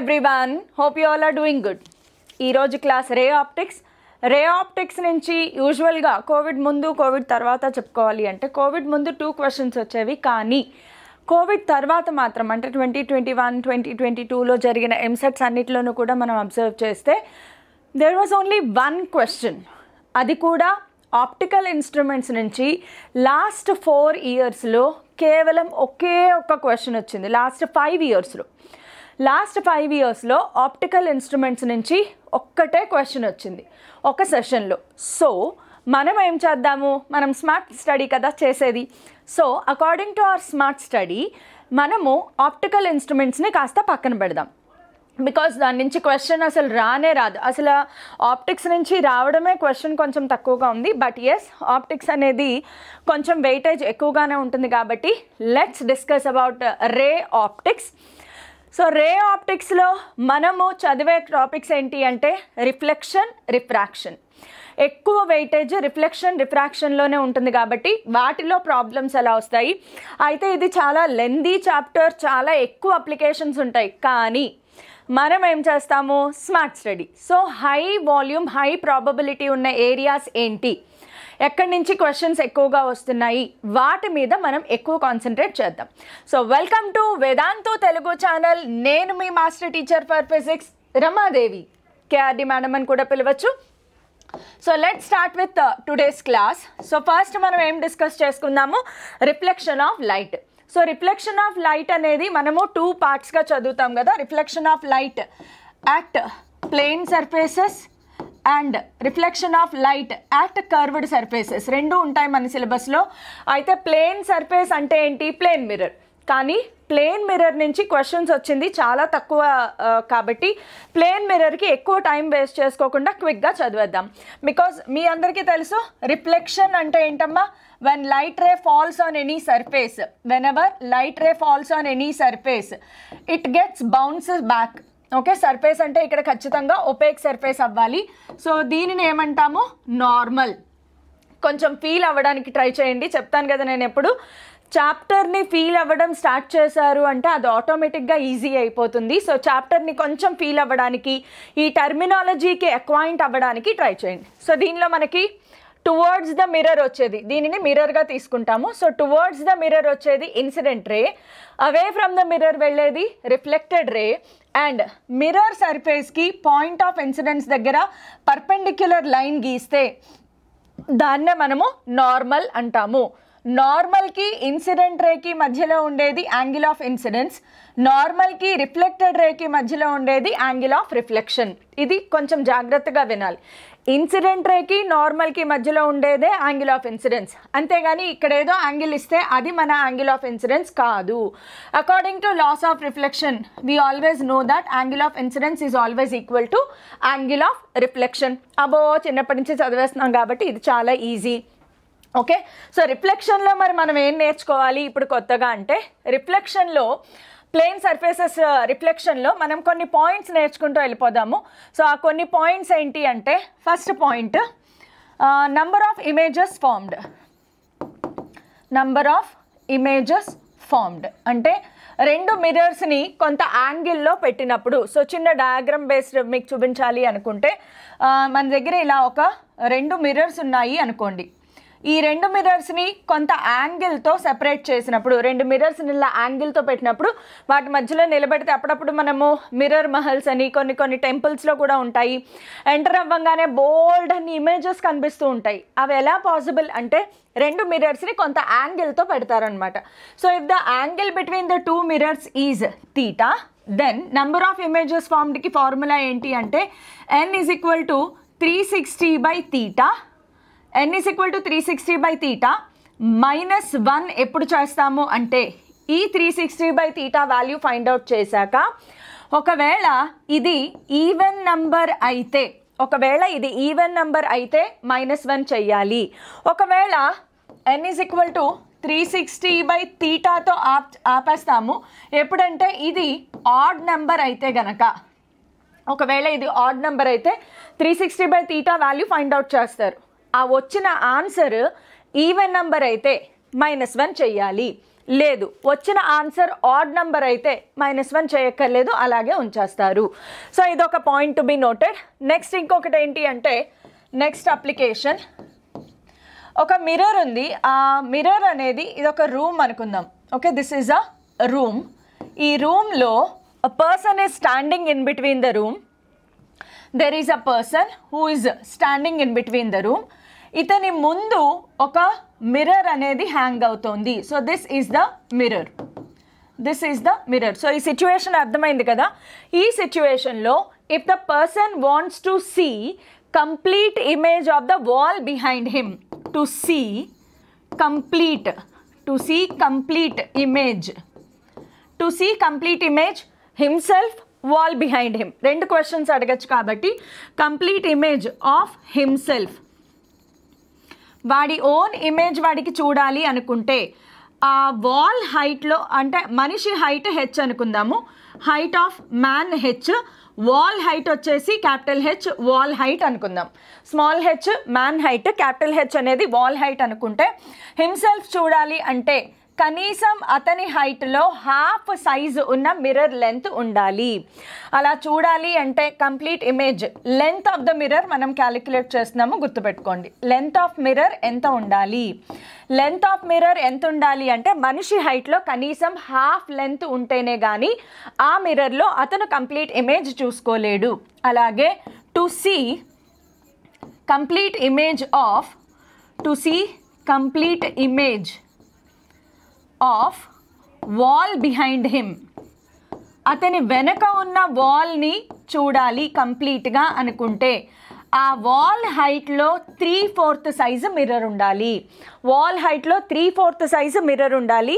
Everyone hope you all are doing good ఈరోజు class ray optics ray optics నుంచి యూజువల్గా Covid ముందు Covid తర్వాత చెప్పుకోవాలి అంటే కోవిడ్ ముందు టూ క్వశ్చన్స్ వచ్చేవి కానీ కోవిడ్ తర్వాత మాత్రం అంటే twenty twenty one twenty twenty టూలో జరిగిన ఎంసెట్స్ అన్నిటిలోనూ కూడా మనం అబ్జర్వ్ చేస్తే there was only one question అది కూడా ఆప్టికల్ ఇన్స్ట్రుమెంట్స్ నుంచి లాస్ట్ ఫోర్ ఇయర్స్లో కేవలం ఒకే ఒక్క క్వశ్చన్ వచ్చింది లాస్ట్ ఫైవ్ ఇయర్స్లో లాస్ట్ ఫైవ్ ఇయర్స్లో ఆప్టికల్ ఇన్స్ట్రుమెంట్స్ నుంచి ఒక్కటే క్వశ్చన్ వచ్చింది ఒక సెషన్లో సో మనం ఏం చేద్దాము మనం స్మార్ట్ స్టడీ కదా చేసేది so according to our smart study మనము ఆప్టికల్ ఇన్స్ట్రుమెంట్స్ని కాస్త పక్కన పెడదాం బికాస్ దాని నుంచి క్వశ్చన్ అసలు రానే రాదు అసలు ఆప్టిక్స్ నుంచి రావడమే క్వశ్చన్ కొంచెం తక్కువగా ఉంది బట్ ఎస్ ఆప్టిక్స్ అనేది కొంచెం వెయిటేజ్ ఎక్కువగానే ఉంటుంది కాబట్టి let's discuss about ray optics so ray ఆప్టిక్స్లో మనము చదివే టాపిక్స్ ఏంటి అంటే రిఫ్లెక్షన్ రిఫ్రాక్షన్ ఎక్కువ వెయిటేజ్ రిఫ్లెక్షన్ రిఫ్రాక్షన్లోనే ఉంటుంది కాబట్టి వాటిలో ప్రాబ్లమ్స్ ఎలా వస్తాయి అయితే ఇది చాలా లెందీ చాప్టర్ చాలా ఎక్కువ అప్లికేషన్స్ ఉంటాయి కానీ మనం ఏం చేస్తాము smart study so high volume high probability ఉన్న ఏరియాస్ ఏంటి ఎక్కడి నుంచి క్వశ్చన్స్ ఎక్కువగా వస్తున్నాయి వాటి మీద మనం ఎక్కువ కాన్సన్ట్రేట్ చేద్దాం so welcome to Vedantu Telugu channel నేను మీ master teacher for physics Ramadevi KRD madam అని కూడా పిలవచ్చు so let start with today's class so first మనం ఏం డిస్కస్ చేసుకుందాము reflection of light so reflection of light అనేది మనము టూ పార్ట్స్గా చదువుతాం కదా reflection of light at plane surfaces and reflection of light at curved surfaces రెండు ఉంటాయి మన సిలబస్లో అయితే ప్లేన్ సర్ఫేస్ అంటే ఏంటి ప్లేన్ మిర్రర్ కానీ ప్లేన్ మిర్రర్ నుంచి క్వశ్చన్స్ వచ్చింది చాలా తక్కువ కాబట్టి ప్లేన్ మిర్రర్కి ఎక్కువ టైం వేస్ట్ చేసుకోకుండా క్విక్గా చదివేద్దాం బికాజ్ మీ అందరికీ తెలుసు రిఫ్లెక్షన్ అంటే ఏంటమ్మా when light ray falls on any surface whenever light ray falls on any surface it gets bounces back okay surface అంటే ఇక్కడ ఖచ్చితంగా ఒపేక్ సర్ఫేస్ అవ్వాలి సో దీనిని ఏమంటాము నార్మల్ కొంచెం ఫీల్ అవ్వడానికి ట్రై చేయండి చెప్తాను కదా నేను ఎప్పుడు చాప్టర్ని ఫీల్ అవ్వడం స్టార్ట్ చేశారు అంటే అది ఆటోమేటిక్గా ఈజీ అయిపోతుంది సో చాప్టర్ని కొంచెం ఫీల్ అవ్వడానికి ఈ టర్మినాలజీకి అక్వాయింట్ అవ్వడానికి ట్రై చేయండి సో దీనిలో మనకి టువర్డ్స్ ద మిర్రర్ వచ్చేది దీనిని మిర్రర్గా తీసుకుంటాము సో టువర్డ్స్ ద మిర్రర్ వచ్చేది incident ray away from the mirror వెళ్ళేది రిఫ్లెక్టెడ్ రే అండ్ మిర్రర్ సర్ఫేస్కి పాయింట్ ఆఫ్ ఇన్సిడెంట్స్ దగ్గర పర్పెండిక్యులర్ లైన్ గీస్తే దాన్నే మనము నార్మల్ అంటాము నార్మల్కి ఇన్సిడెంట్ రేకి మధ్యలో ఉండేది యాంగిల్ ఆఫ్ ఇన్సిడెన్స్ నార్మల్కి రిఫ్లెక్టెడ్ రేకి మధ్యలో ఉండేది యాంగిల్ ఆఫ్ రిఫ్లెక్షన్ ఇది కొంచెం జాగ్రత్తగా వినాలి ఇన్సిడెంట్ రేకి నార్మల్కి మధ్యలో ఉండేదే యాంగిల్ ఆఫ్ ఇన్సిడెన్స్ అంతేగాని ఇక్కడ ఏదో యాంగిల్ ఇస్తే అది మన యాంగిల్ ఆఫ్ ఇన్సిడెన్స్ కాదు according to laws of reflection we always know that angle of incidence is always equal to angle of reflection అబో చిన్నప్పటి నుంచి చదివేస్తున్నాం కాబట్టి ఇది చాలా ఈజీ ఓకే సో రిఫ్లెక్షన్లో మరి మనం ఏం నేర్చుకోవాలి ఇప్పుడు కొత్తగా అంటే రిఫ్లెక్షన్లో ప్లేన్ సర్ఫేసెస్ రిఫ్లెక్షన్లో మనం కొన్ని పాయింట్స్ నేర్చుకుంటూ వెళ్ళిపోదాము సో ఆ కొన్ని పాయింట్స్ ఏంటి అంటే first point number of images formed number of images formed అంటే రెండు మిర్రర్స్ని కొంత యాంగిల్లో పెట్టినప్పుడు సో చిన్న డయాగ్రామ్ బేస్డ్ మీకు చూపించాలి అనుకుంటే మన దగ్గర ఇలా ఒక రెండు మిర్రర్స్ ఉన్నాయి అనుకోండి ఈ రెండు మిర్రర్స్ని కొంత యాంగిల్తో సెపరేట్ చేసినప్పుడు రెండు మిర్రర్స్ని ఇలా యాంగిల్తో పెట్టినప్పుడు వాటి మధ్యలో నిలబెడితే అప్పుడప్పుడు మనము మిర్రర్ మహల్స్ అని కొన్ని కొన్ని టెంపుల్స్లో కూడా ఉంటాయి ఎంటర్ అవ్వగానే బోల్డ్ అన్ని ఇమేజెస్ కనిపిస్తూ ఉంటాయి అవి ఎలా పాసిబుల్ అంటే రెండు మిర్రర్స్ని కొంత యాంగిల్తో పెడతారనమాట so if the angle between the two mirrors is theta then number of images ఫార్మ్డ్కి ఫార్ములా ఏంటి అంటే n is equal to three sixty by theta n is equal to three sixty by theta minus one ఎప్పుడు చేస్తాము అంటే ఈ three sixty by theta value find out చేశాక ఒకవేళ ఇది ఈవెన్ నంబర్ అయితే ఒకవేళ ఇది ఈవెన్ నంబర్ అయితే మైనస్ వన్ చెయ్యాలి ఒకవేళ n is equal to three sixty by తీటాతో ఆప్ ఆపేస్తాము ఎప్పుడంటే ఇది ఆడ్ నెంబర్ అయితే గనక ఒకవేళ ఇది ఆడ్ నెంబర్ అయితే three sixty by theta value find out చేస్తారు ఆ వచ్చిన ఆన్సర్ ఈవెన్ నంబర్ అయితే మైనస్ వన్ చెయ్యాలి లేదు వచ్చిన ఆన్సర్ ఆడ్ నంబర్ అయితే మైనస్ వన్ చేయక్కర్లేదు అలాగే ఉంచేస్తారు సో ఇదొక point to be noted next ఇంకొకటి ఏంటి అంటే నెక్స్ట్ అప్లికేషన్ ఒక మిర్రర్ ఉంది ఆ మిర్రర్ అనేది ఇది ఒక రూమ్ అనుకుందాం okay this is a room ఈ రూమ్లో a person is standing in between the room there is a person who is standing in between the room ఇతని ముందు ఒక మిర్రర్ అనేది హ్యాంగ్ అవుతోంది so this is the mirror this is the mirror so ఈ situation అర్థమైంది కదా ఈ సిచ్యువేషన్లో if the person wants to see complete image of the wall behind him to see complete to see complete image to see complete image himself wall behind him రెండు questions అడగచ్చు కాబట్టి complete image of himself వాడి own image వాడికి చూడాలి అనుకుంటే ఆ wall హైట్లో అంటే మనిషి హైట్ హెచ్ అనుకుందాము height of man H wall height వచ్చేసి క్యాపిటల్ హెచ్ వాల్ హైట్ అనుకుందాం small H man height capital H అనేది వాల్ హైట్ అనుకుంటే హిమ్సెల్ఫ్ చూడాలి అంటే కనీసం అతని హైట్లో హాఫ్ సైజు ఉన్న మిర్రర్ లెంత్ ఉండాలి అలా చూడాలి అంటే complete image length of the mirror మనం క్యాలిక్యులేట్ చేస్తున్నాము గుర్తుపెట్టుకోండి లెంత్ ఆఫ్ మిర్రర్ ఎంత ఉండాలి లెంత్ ఆఫ్ మిర్రర్ ఎంత ఉండాలి అంటే మనిషి హైట్లో కనీసం హాఫ్ లెంత్ ఉంటేనే కానీ ఆ మిర్రర్లో అతను కంప్లీట్ ఇమేజ్ చూసుకోలేడు అలాగే to see complete image of to see complete image of wall behind him అతని వెనక ఉన్న వాల్ని చూడాలి కంప్లీట్గా అనుకుంటే ఆ వాల్ హైట్లో త్రీ ఫోర్త్ సైజు మిర్రర్ ఉండాలి వాల్ హైట్లో త్రీ ఫోర్త్ సైజు మిర్రర్ ఉండాలి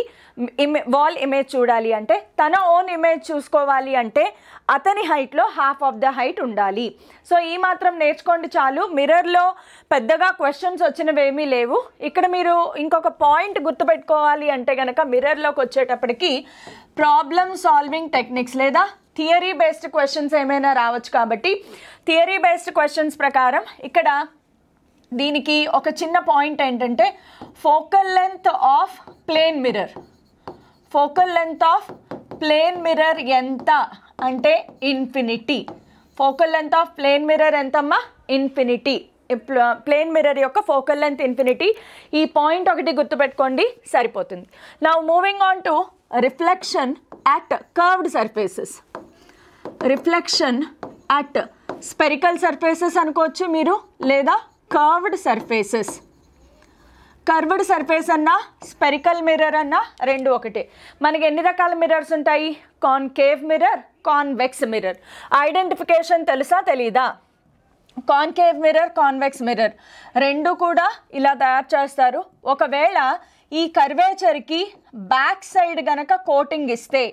ఇమే వాల్ ఇమేజ్ చూడాలి అంటే తన ఓన్ ఇమేజ్ చూసుకోవాలి అంటే అతని హైట్లో హాఫ్ ఆఫ్ ద హైట్ ఉండాలి సో ఈ మాత్రం నేర్చుకోండి చాలు మిర్రర్లో పెద్దగా క్వశ్చన్స్ వచ్చినవి ఏమీ లేవు ఇక్కడ మీరు ఇంకొక పాయింట్ గుర్తుపెట్టుకోవాలి అంటే కనుక మిర్రర్లోకి వచ్చేటప్పటికి ప్రాబ్లమ్ సాల్వింగ్ టెక్నిక్స్ లేదా థియరీ బేస్డ్ క్వశ్చన్స్ ఏమైనా రావచ్చు కాబట్టి థియరీ బేస్డ్ క్వశ్చన్స్ ప్రకారం ఇక్కడ దీనికి ఒక చిన్న పాయింట్ ఏంటంటే focal length of plane mirror focal length of plane mirror ఎంత అంటే infinity focal length of plane mirror ఎంతమ్మా ఇన్ఫినిటీ ప్లేన్ మిర్రర్ యొక్క ఫోకల్ లెంత్ ఇన్ఫినిటీ ఈ పాయింట్ ఒకటి గుర్తుపెట్టుకోండి సరిపోతుంది నా moving on to reflection at curved surfaces reflection at spherical surfaces అనుకోవచ్చు మీరు లేదా కర్వ్డ్ సర్ఫేసెస్ కర్వ్డ్ సర్ఫేస్ అన్నా స్పెరికల్ మిర్రర్ అన్నా రెండు ఒకటే మనకి ఎన్ని రకాల మిర్రర్స్ ఉంటాయి concave mirror convex mirror identification తెలుసా తెలీదా కాన్కేవ్ మిర్రర్ కాన్వెక్స్ మిర్రర్ రెండు కూడా ఇలా తయారు చేస్తారు ఒకవేళ ఈ కర్వేచర్కి బ్యాక్ సైడ్ గనక కోటింగ్ ఇస్తే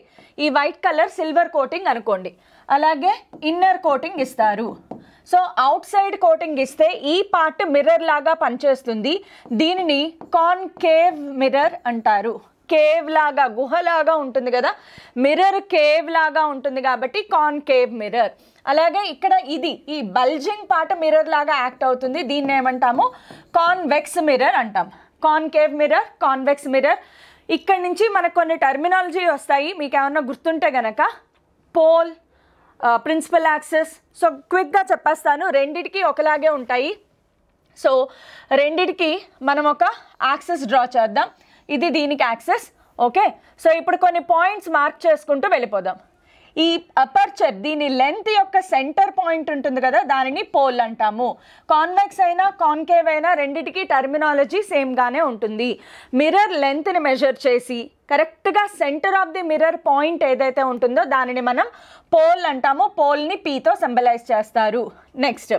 ఈ వైట్ కలర్ సిల్వర్ కోటింగ్ అనుకోండి అలాగే ఇన్నర్ కోటింగ్ ఇస్తారు సో అవుట్ సైడ్ కోటింగ్ ఇస్తే ఈ పార్ట్ మిర్రర్ లాగా పనిచేస్తుంది దీనిని కేవ్ మిర్రర్ అంటారు కేవ్ లాగా గుహలాగా ఉంటుంది కదా మిర్రర్ కేవ్ లాగా ఉంటుంది కాబట్టి కేవ్ మిర్రర్ అలాగే ఇక్కడ ఇది ఈ బల్జింగ్ పార్ట్ మిర్రర్ లాగా యాక్ట్ అవుతుంది దీన్ని ఏమంటాము కాన్వెక్స్ మిర్రర్ అంటాం కేవ్ మిర్రర్ కాన్వెక్స్ మిర్రర్ ఇక్కడ నుంచి మనకు కొన్ని టర్మినాలజీ వస్తాయి మీకు ఏమన్నా గుర్తుంటే గనక పోల్ ప్రిన్సిపల్ యాక్సెస్ సో క్విక్గా చెప్పేస్తాను రెండిటికి ఒకలాగే ఉంటాయి సో రెండిటికి మనం ఒక యాక్సెస్ డ్రా చేద్దాం ఇది దీనికి యాక్సెస్ ఓకే సో ఇప్పుడు కొన్ని పాయింట్స్ మార్క్ చేసుకుంటూ వెళ్ళిపోదాం ఈ అపర్చర్ దీని లెంత్ యొక్క సెంటర్ పాయింట్ ఉంటుంది కదా దానిని పోల్ అంటాము కాన్వెక్స్ అయినా కాన్కేవ్ అయినా రెండిటికి టర్మినాలజీ సేమ్గానే ఉంటుంది మిర్రర్ లెంత్ని మెజర్ చేసి కరెక్ట్గా centre of the mirror point ఏదైతే ఉంటుందో దానిని మనం పోల్ అంటామో పోల్ని పీతో సింబలైజ్ చేస్తారు నెక్స్ట్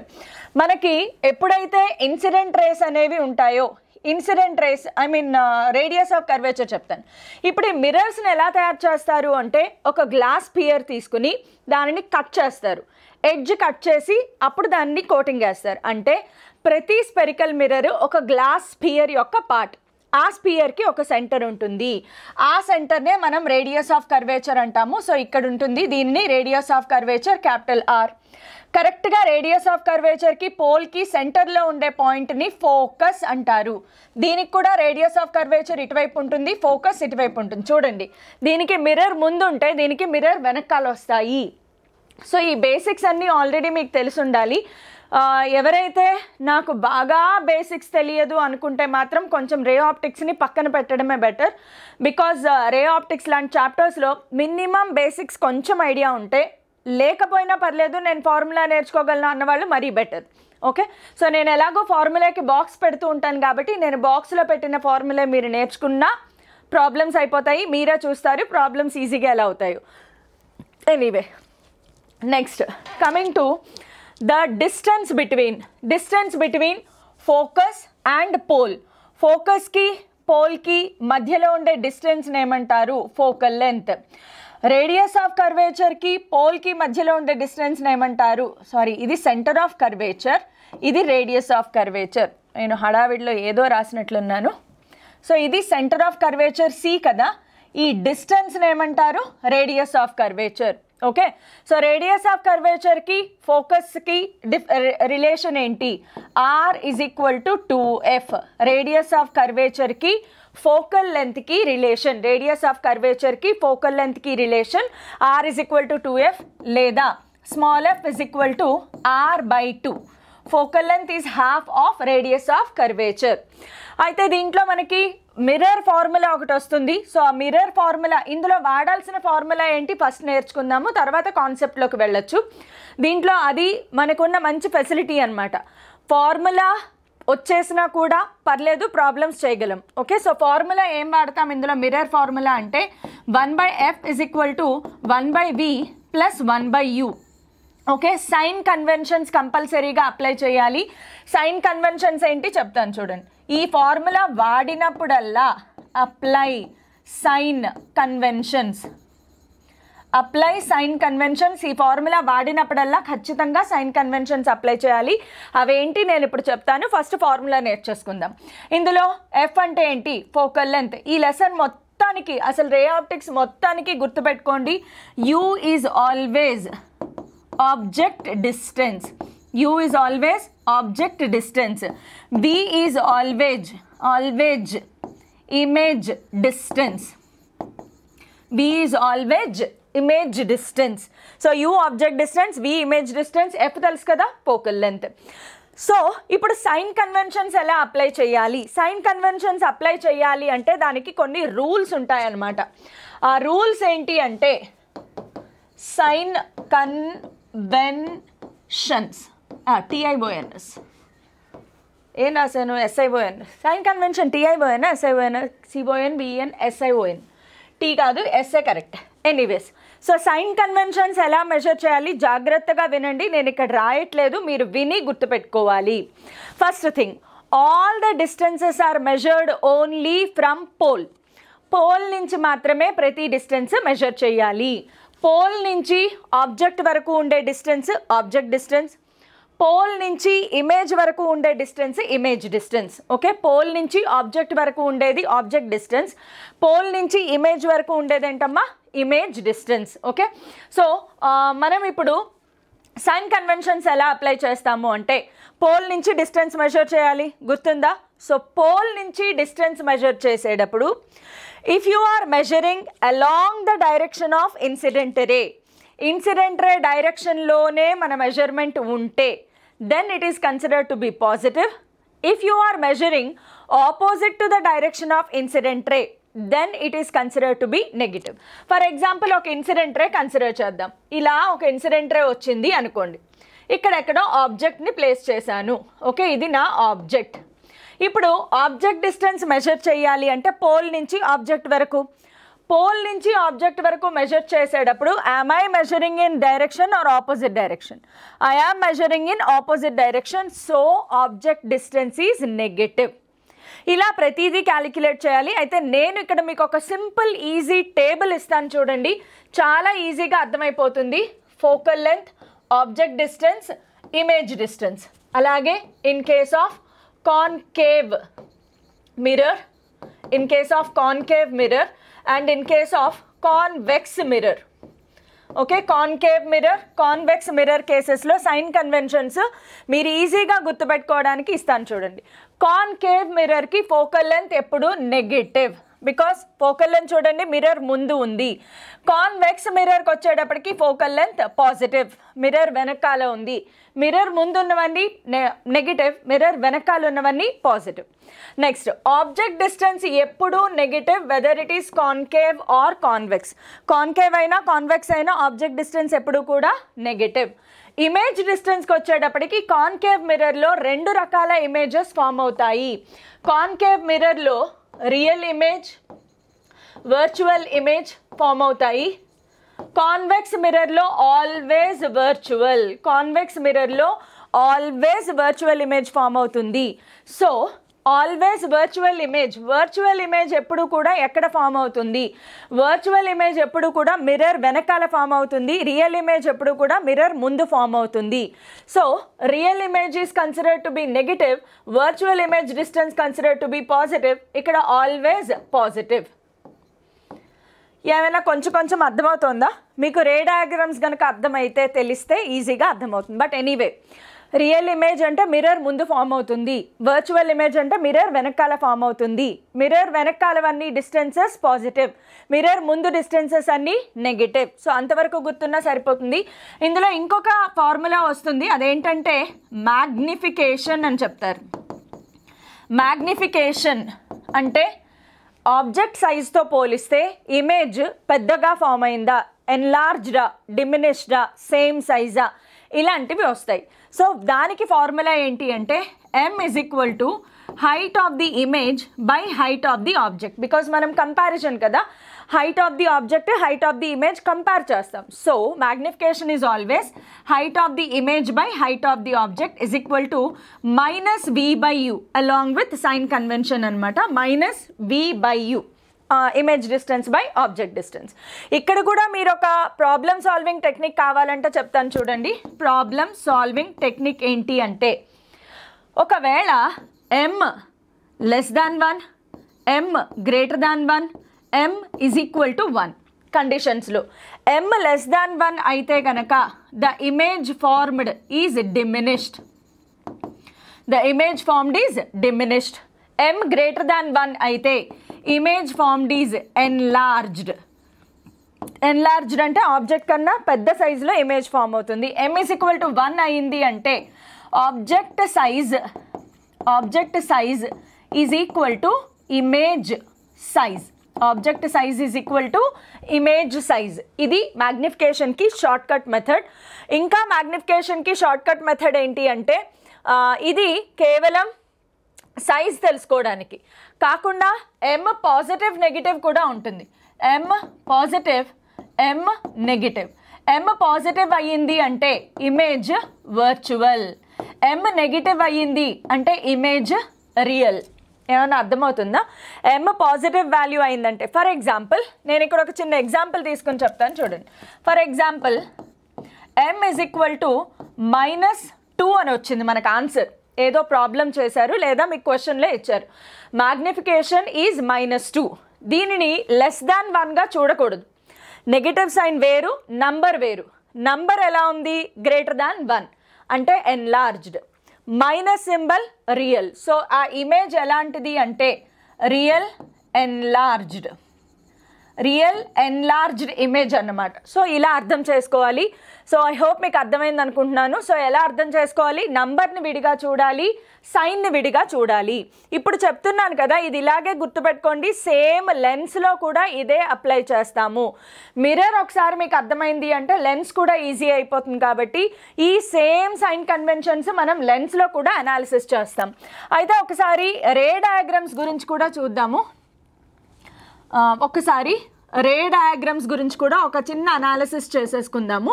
మనకి ఎప్పుడైతే ఇన్సిడెంట్ రేస్ అనేవి ఉంటాయో incident rays I mean radius of curvature చెప్తాను ఇప్పుడు ఈ మిర్రర్స్ని ఎలా తయారు చేస్తారు అంటే ఒక గ్లాస్ పియర్ తీసుకుని దానిని కట్ చేస్తారు ఎడ్జ్ కట్ చేసి అప్పుడు దాన్ని కోటింగ్ వేస్తారు అంటే ప్రతి స్పెరికల్ మిర్రర్ ఒక గ్లాస్ పియర్ యొక్క పార్ట్ ఆ స్పియర్కి ఒక సెంటర్ ఉంటుంది ఆ సెంటర్నే మనం రేడియస్ ఆఫ్ కర్వేచర్ అంటాము సో ఇక్కడ ఉంటుంది దీనిని radius of curvature capital R కరెక్ట్గా రేడియస్ ఆఫ్ కర్వేచర్కి పోల్కి సెంటర్లో ఉండే పాయింట్ని ఫోకస్ అంటారు దీనికి కూడా రేడియస్ ఆఫ్ కర్వేచర్ ఇటువైపు ఉంటుంది ఫోకస్ ఇటువైపు ఉంటుంది చూడండి దీనికి మిర్రర్ ముందు ఉంటే దీనికి మిర్రర్ వెనకాల వస్తాయి సో ఈ బేసిక్స్ అన్నీ ఆల్రెడీ మీకు తెలిసి ఉండాలి ఎవరైతే నాకు బాగా బేసిక్స్ తెలియదు అనుకుంటే మాత్రం కొంచెం రే ఆప్టిక్స్ని పక్కన పెట్టడమే బెటర్ బికాజ్ రే ఆప్టిక్స్ లాంటి చాప్టర్స్లో మినిమం బేసిక్స్ కొంచెం ఐడియా ఉంటే లేకపోయినా పర్లేదు నేను ఫార్ములా నేర్చుకోగలను అన్నవాళ్ళు మరీ బెటర్ ఓకే సో నేను ఎలాగో ఫార్ములాకి బాక్స్ పెడుతూ ఉంటాను కాబట్టి నేను బాక్స్లో పెట్టిన ఫార్ములా మీరు నేర్చుకున్నా ప్రాబ్లమ్స్ అయిపోతాయి మీరే చూస్తారు ప్రాబ్లమ్స్ ఈజీగా ఎలా అవుతాయి anyway next coming to the distance between distance between focus and pole ఫోకస్కి పోల్కి మధ్యలో ఉండే డిస్టెన్స్ని ఏమంటారు ఫోకల్ లెంత్ రేడియస్ ఆఫ్ కర్వేచర్కి పోల్కి మధ్యలో ఉండే డిస్టెన్స్ని ఏమంటారు సారీ ఇది సెంటర్ ఆఫ్ కర్వేచర్ ఇది రేడియస్ ఆఫ్ కర్వేచర్ నేను హడావిడిలో ఏదో రాసినట్లున్నాను సో ఇది సెంటర్ ఆఫ్ కర్వేచర్ సి కదా ఈ డిస్టెన్స్ని ఏమంటారు radius of curvature okay so radius of కర్వేచర్కి ఫోకస్కి డిఫ్ రిలేషన్ ఏంటి R is equal to two F radius of కర్వేచర్కి ఫోకల్ లెంత్కి రిలేషన్ రేడియస్ ఆఫ్ కర్వేచర్కి ఫోకల్ లెంత్కి relation R is equal to two F లేదా small F is equal to R by two focal length is half of radius of curvature అయితే దీంట్లో మనకి mirror formula ఒకటి వస్తుంది సో ఆ మిర్రర్ ఫార్ములా ఇందులో వాడాల్సిన ఫార్ములా ఏంటి ఫస్ట్ నేర్చుకుందాము తర్వాత కాన్సెప్ట్లోకి వెళ్ళొచ్చు దీంట్లో అది మనకున్న మంచి ఫెసిలిటీ అనమాట ఫార్ములా వచ్చేసినా కూడా పర్లేదు ప్రాబ్లమ్స్ చేయగలం ఓకే సో ఫార్ములా ఏం వాడతాం ఇందులో మిర్రర్ ఫార్ములా అంటే one by F is equal to one by we plus one by U okay sign conventions కంపల్సరీగా అప్లై చేయాలి సైన్ కన్వెన్షన్స్ ఏంటి చెప్తాను చూడండి ఈ ఫార్ములా వాడినప్పుడల్లా apply sign conventions apply sign conventions ఈ ఫార్ములా వాడినప్పుడల్లా ఖచ్చితంగా సైన్ కన్వెన్షన్స్ అప్లై చేయాలి అవేంటి నేను ఇప్పుడు చెప్తాను ఫస్ట్ ఫార్ములా నేర్చేసుకుందాం ఇందులో ఎఫ్ అంటే ఏంటి ఫోకల్ లెంత్ ఈ లెసన్ మొత్తానికి అసలు రే ఆప్టిక్స్ మొత్తానికి గుర్తుపెట్టుకోండి U is always object distance U is always object distance B is always always image distance B is always image distance so U object distance V image distance F తెలుసు కదా focal length so ఇప్పుడు sign conventions ఎలా apply చేయాలి sign conventions apply చేయాలి అంటే దానికి కొన్ని rules ఉంటాయన్నమాట ఆ రూల్స్ ఏంటి అంటే సైన్ కన్వెన్షన్స్ టిఐబోఎన్ఎస్ ఏం రాశాను S I O N sign convention T I O N S I O N C O N B N S I O N T కాదు S A correct anyways so sign conventions ఎలా మెజర్ చేయాలి జాగ్రత్తగా వినండి నేను ఇక్కడ రాయట్లేదు మీరు విని గుర్తుపెట్టుకోవాలి first thing all the distances are measured only from pole pole నుంచి మాత్రమే ప్రతి డిస్టెన్స్ మెజర్ చేయాలి పోల్ నుంచి ఆబ్జెక్ట్ వరకు ఉండే డిస్టెన్స్ ఆబ్జెక్ట్ డిస్టెన్స్ పోల్ నుంచి ఇమేజ్ వరకు ఉండే distance image distance okay pole నుంచి ఆబ్జెక్ట్ వరకు ఉండేది ఆబ్జెక్ట్ డిస్టెన్స్ పోల్ నుంచి ఇమేజ్ వరకు ఉండేది ఏంటమ్మా ఇమేజ్ డిస్టెన్స్ ఓకే సో మనం ఇప్పుడు సైన్ కన్వెన్షన్స్ ఎలా అప్లై చేస్తాము అంటే పోల్ నుంచి డిస్టెన్స్ మెజర్ చేయాలి గుర్తుందా సో పోల్ నుంచి డిస్టెన్స్ మెజర్ చేసేటప్పుడు if you are measuring along the direction of incident ray incident ray డైరెక్షన్లోనే మన మెజర్మెంట్ ఉంటే then it is considered to be positive if you are measuring opposite to the direction of incident ray then it is consider to be negative for example ఒక incident ray consider చేద్దాం ఇలా ఒక incident రే వచ్చింది అనుకోండి ఇక్కడ ఎక్కడో ఆబ్జెక్ట్ని place చేశాను okay ఇది నా ఆబ్జెక్ట్ ఇప్పుడు ఆబ్జెక్ట్ డిస్టెన్స్ మెజర్ చేయాలి అంటే పోల్ నుంచి ఆబ్జెక్ట్ వరకు పోల్ నుంచి ఆబ్జెక్ట్ వరకు మెజర్ చేసేటప్పుడు am I measuring in direction or opposite direction I am measuring in opposite direction so object distance is negative ఇలా ప్రతిదీ క్యాలిక్యులేట్ చేయాలి అయితే నేను ఇక్కడ మీకు ఒక సింపుల్ ఈజీ టేబుల్ ఇస్తాను చూడండి చాలా ఈజీగా అర్థమైపోతుంది focal length object distance image distance అలాగే in case of concave mirror in case of concave mirror and in case of convex mirror okay concave mirror convex mirror కేసెస్లో సైన్ కన్వెన్షన్స్ మీరు ఈజీగా గుర్తుపెట్టుకోవడానికి ఇస్తాను చూడండి కాన్కేవ్ మిర్రర్కి ఫోకల్ లెంత్ ఎప్పుడు negative because focal length చూడండి మిర్రర్ ముందు ఉంది కాన్వెక్స్ మిర్రర్కి వచ్చేటప్పటికి ఫోకల్ లెంత్ పాజిటివ్ మిర్రర్ వెనకాల ఉంది మిర్రర్ ముందు ఉన్నవన్నీ నెగిటివ్ మిర్రర్ వెనకాల ఉన్నవన్నీ పాజిటివ్ నెక్స్ట్ ఆబ్జెక్ట్ డిస్టెన్స్ ఎప్పుడూ negative whether it is concave or convex concave అయినా కాన్వెక్స్ అయినా ఆబ్జెక్ట్ డిస్టెన్స్ ఎప్పుడు కూడా నెగిటివ్ ఇమేజ్ డిస్టెన్స్కి వచ్చేటప్పటికి కాన్కేవ్ మిర్రర్లో రెండు రకాల ఇమేజెస్ ఫామ్ అవుతాయి కాన్కేవ్ మిర్రర్లో real image virtual image form అవుతాయి కాన్వెక్స్ మిర్రర్లో ఆల్వేస్ వర్చువల్ కాన్వెక్స్ మిర్రర్లో ఆల్వేస్ వర్చువల్ ఇమేజ్ ఫామ్ అవుతుంది so always virtual image virtual image ఎప్పుడు కూడా ఎక్కడ ఫామ్ అవుతుంది వర్చువల్ ఇమేజ్ ఎప్పుడు కూడా మిర్రర్ వెనకాల ఫామ్ అవుతుంది రియల్ ఇమేజ్ ఎప్పుడు కూడా మిర్రర్ ముందు ఫామ్ అవుతుంది so real image is considered to be negative virtual image distance considered to be positive ఇక్కడ ఆల్వేస్ పాజిటివ్ ఏమైనా కొంచెం కొంచెం అర్థమవుతుందా మీకు రే డయాగ్రామ్స్ కనుక అర్థమైతే తెలిస్తే ఈజీగా అర్థమవుతుంది బట్ ఎనీవే రియల్ ఇమేజ్ అంటే మిర్రర్ ముందు ఫామ్ అవుతుంది వర్చువల్ ఇమేజ్ అంటే మిర్రర్ వెనకాల ఫామ్ అవుతుంది మిర్రర్ వెనకాలవన్నీ డిస్టెన్సెస్ పాజిటివ్ మిర్రర్ ముందు డిస్టెన్సెస్ అన్నీ నెగిటివ్ సో అంతవరకు గుర్తున్నా సరిపోతుంది ఇందులో ఇంకొక ఫార్ములా వస్తుంది అదేంటంటే మ్యాగ్నిఫికేషన్ అని చెప్తారు మ్యాగ్నిఫికేషన్ అంటే ఆబ్జెక్ట్ సైజ్తో పోలిస్తే ఇమేజ్ పెద్దగా ఫామ్ అయిందా ఎన్లార్జ్డా డిమినిష్డా సేమ్ సైజా ఇలాంటివి వస్తాయి సో దానికి ఫార్ములా ఏంటి అంటే M is equal to height of the image by height of the object because మనం కంపారిజన్ కదా height of the object height of the image compare చేస్తాం so magnification is always height of the image by height of the object is equal to minus V by U along with sign convention అనమాట minus V by U image distance by object distance ఇక్కడ కూడా మీరు ఒక problem solving technique కావాలంటే చెప్తాను చూడండి problem solving technique ఏంటి అంటే ఒకవేళ M less than one M greater than one M is equal to one కండిషన్స్లో ఎం లెస్ దాన్ వన్ అయితే కనుక the image formed is diminished the image formed is diminished M greater than one అయితే image formed is enlarged enlarged అంటే object కన్నా పెద్ద సైజులో image form అవుతుంది M is equal to one అయింది అంటే object size object size is equal to image size object size is equal to image size ఇది మ్యాగ్నిఫికేషన్కి షార్ట్ కట్ మెథడ్ ఇంకా మ్యాగ్నిఫికేషన్కి షార్ట్ కట్ మెథడ్ ఏంటి అంటే ఇది కేవలం సైజ్ తెలుసుకోవడానికి కాకుండా ఎమ్ పాజిటివ్ నెగిటివ్ కూడా ఉంటుంది M positive M negative M positive అయ్యింది అంటే ఇమేజ్ వర్చువల్ ఎమ్ నెగిటివ్ అయ్యింది అంటే ఇమేజ్ రియల్ ఏమైనా అర్థమవుతుందా ఎమ్ పాజిటివ్ వాల్యూ అయిందంటే ఫర్ ఎగ్జాంపుల్ నేను ఇక్కడ ఒక చిన్న ఎగ్జాంపుల్ తీసుకొని చెప్తాను చూడండి for example m is equal to minus two అని వచ్చింది మనకు ఆన్సర్ ఏదో ప్రాబ్లం చేశారు లేదా మీకు క్వశ్చన్లో ఇచ్చారు మ్యాగ్నిఫికేషన్ ఈజ్ మైనస్ టూ దీనిని లెస్ దాన్ వన్గా చూడకూడదు నెగిటివ్ సైన్ వేరు నంబర్ వేరు నంబర్ ఎలా ఉంది గ్రేటర్ దాన్ వన్ అంటే enlarged minus symbol real so ఆ ఇమేజ్ ఎలాంటిది అంటే real enlarged real enlarged image అన్నమాట సో ఇలా అర్థం చేసుకోవాలి సో ఐ హోప్ మీకు అర్థమైంది అనుకుంటున్నాను సో ఎలా అర్థం చేసుకోవాలి నంబర్ని విడిగా చూడాలి సైన్ని విడిగా చూడాలి ఇప్పుడు చెప్తున్నాను కదా ఇది ఇలాగే గుర్తుపెట్టుకోండి సేమ్ లెన్స్లో కూడా ఇదే అప్లై చేస్తాము మిర్రర్ ఒకసారి మీకు అర్థమైంది అంటే లెన్స్ కూడా ఈజీ అయిపోతుంది కాబట్టి ఈ సేమ్ సైన్ కన్వెన్షన్స్ మనం లెన్స్లో కూడా అనాలిసిస్ చేస్తాం అయితే ఒకసారి రే డయాగ్రామ్స్ గురించి కూడా చూద్దాము ఒకసారి రే డయాగ్రమ్స్ గురించి కూడా ఒక చిన్న అనాలిసిస్ చేసేసుకుందాము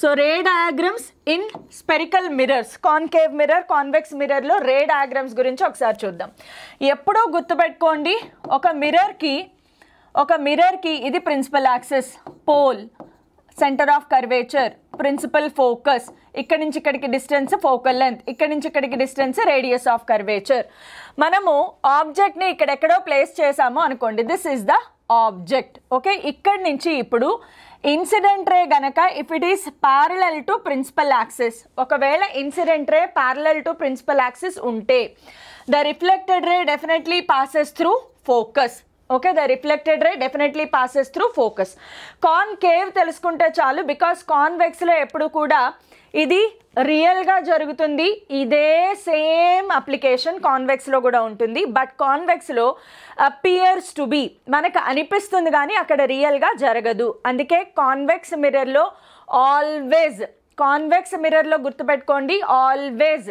so ray diagrams in spherical mirrors concave mirror convex మిర్రర్లో రే డయాగ్రమ్స్ గురించి ఒకసారి చూద్దాం ఎప్పుడూ గుర్తుపెట్టుకోండి ఒక మిర్రర్కి ఒక మిర్రర్కి ఇది principal axis pole centre of curvature principal focus ఇక్కడ నుంచి ఇక్కడికి డిస్టెన్స్ ఫోకల్ లెంత్ ఇక్కడి నుంచి ఇక్కడికి డిస్టెన్స్ రేడియస్ ఆఫ్ కర్వేచర్ మనము ఆబ్జెక్ట్ని ఇక్కడెక్కడో ప్లేస్ చేసాము అనుకోండి this is the object okay ఇక్కడి నుంచి ఇప్పుడు ఇన్సిడెంట్ రే గనక if it is parallel to principal axis ఒకవేళ incident ray parallel to principal axis ఉంటే the reflected ray definitely passes through focus okay the reflected ray definitely passes through focus కేవ్ తెలుసుకుంటే చాలు because కాన్వెక్స్లో ఎప్పుడు కూడా ఇది రియల్గా జరుగుతుంది ఇదే సేమ్ అప్లికేషన్ కాన్వెక్స్లో కూడా ఉంటుంది బట్ కాన్వెక్స్లో అపియర్స్ టు బీ మనకు అనిపిస్తుంది కానీ అక్కడ రియల్గా జరగదు అందుకే కాన్వెక్స్ మిర్రర్లో ఆల్వేజ్ కాన్వెక్స్ మిర్రర్లో గుర్తుపెట్టుకోండి always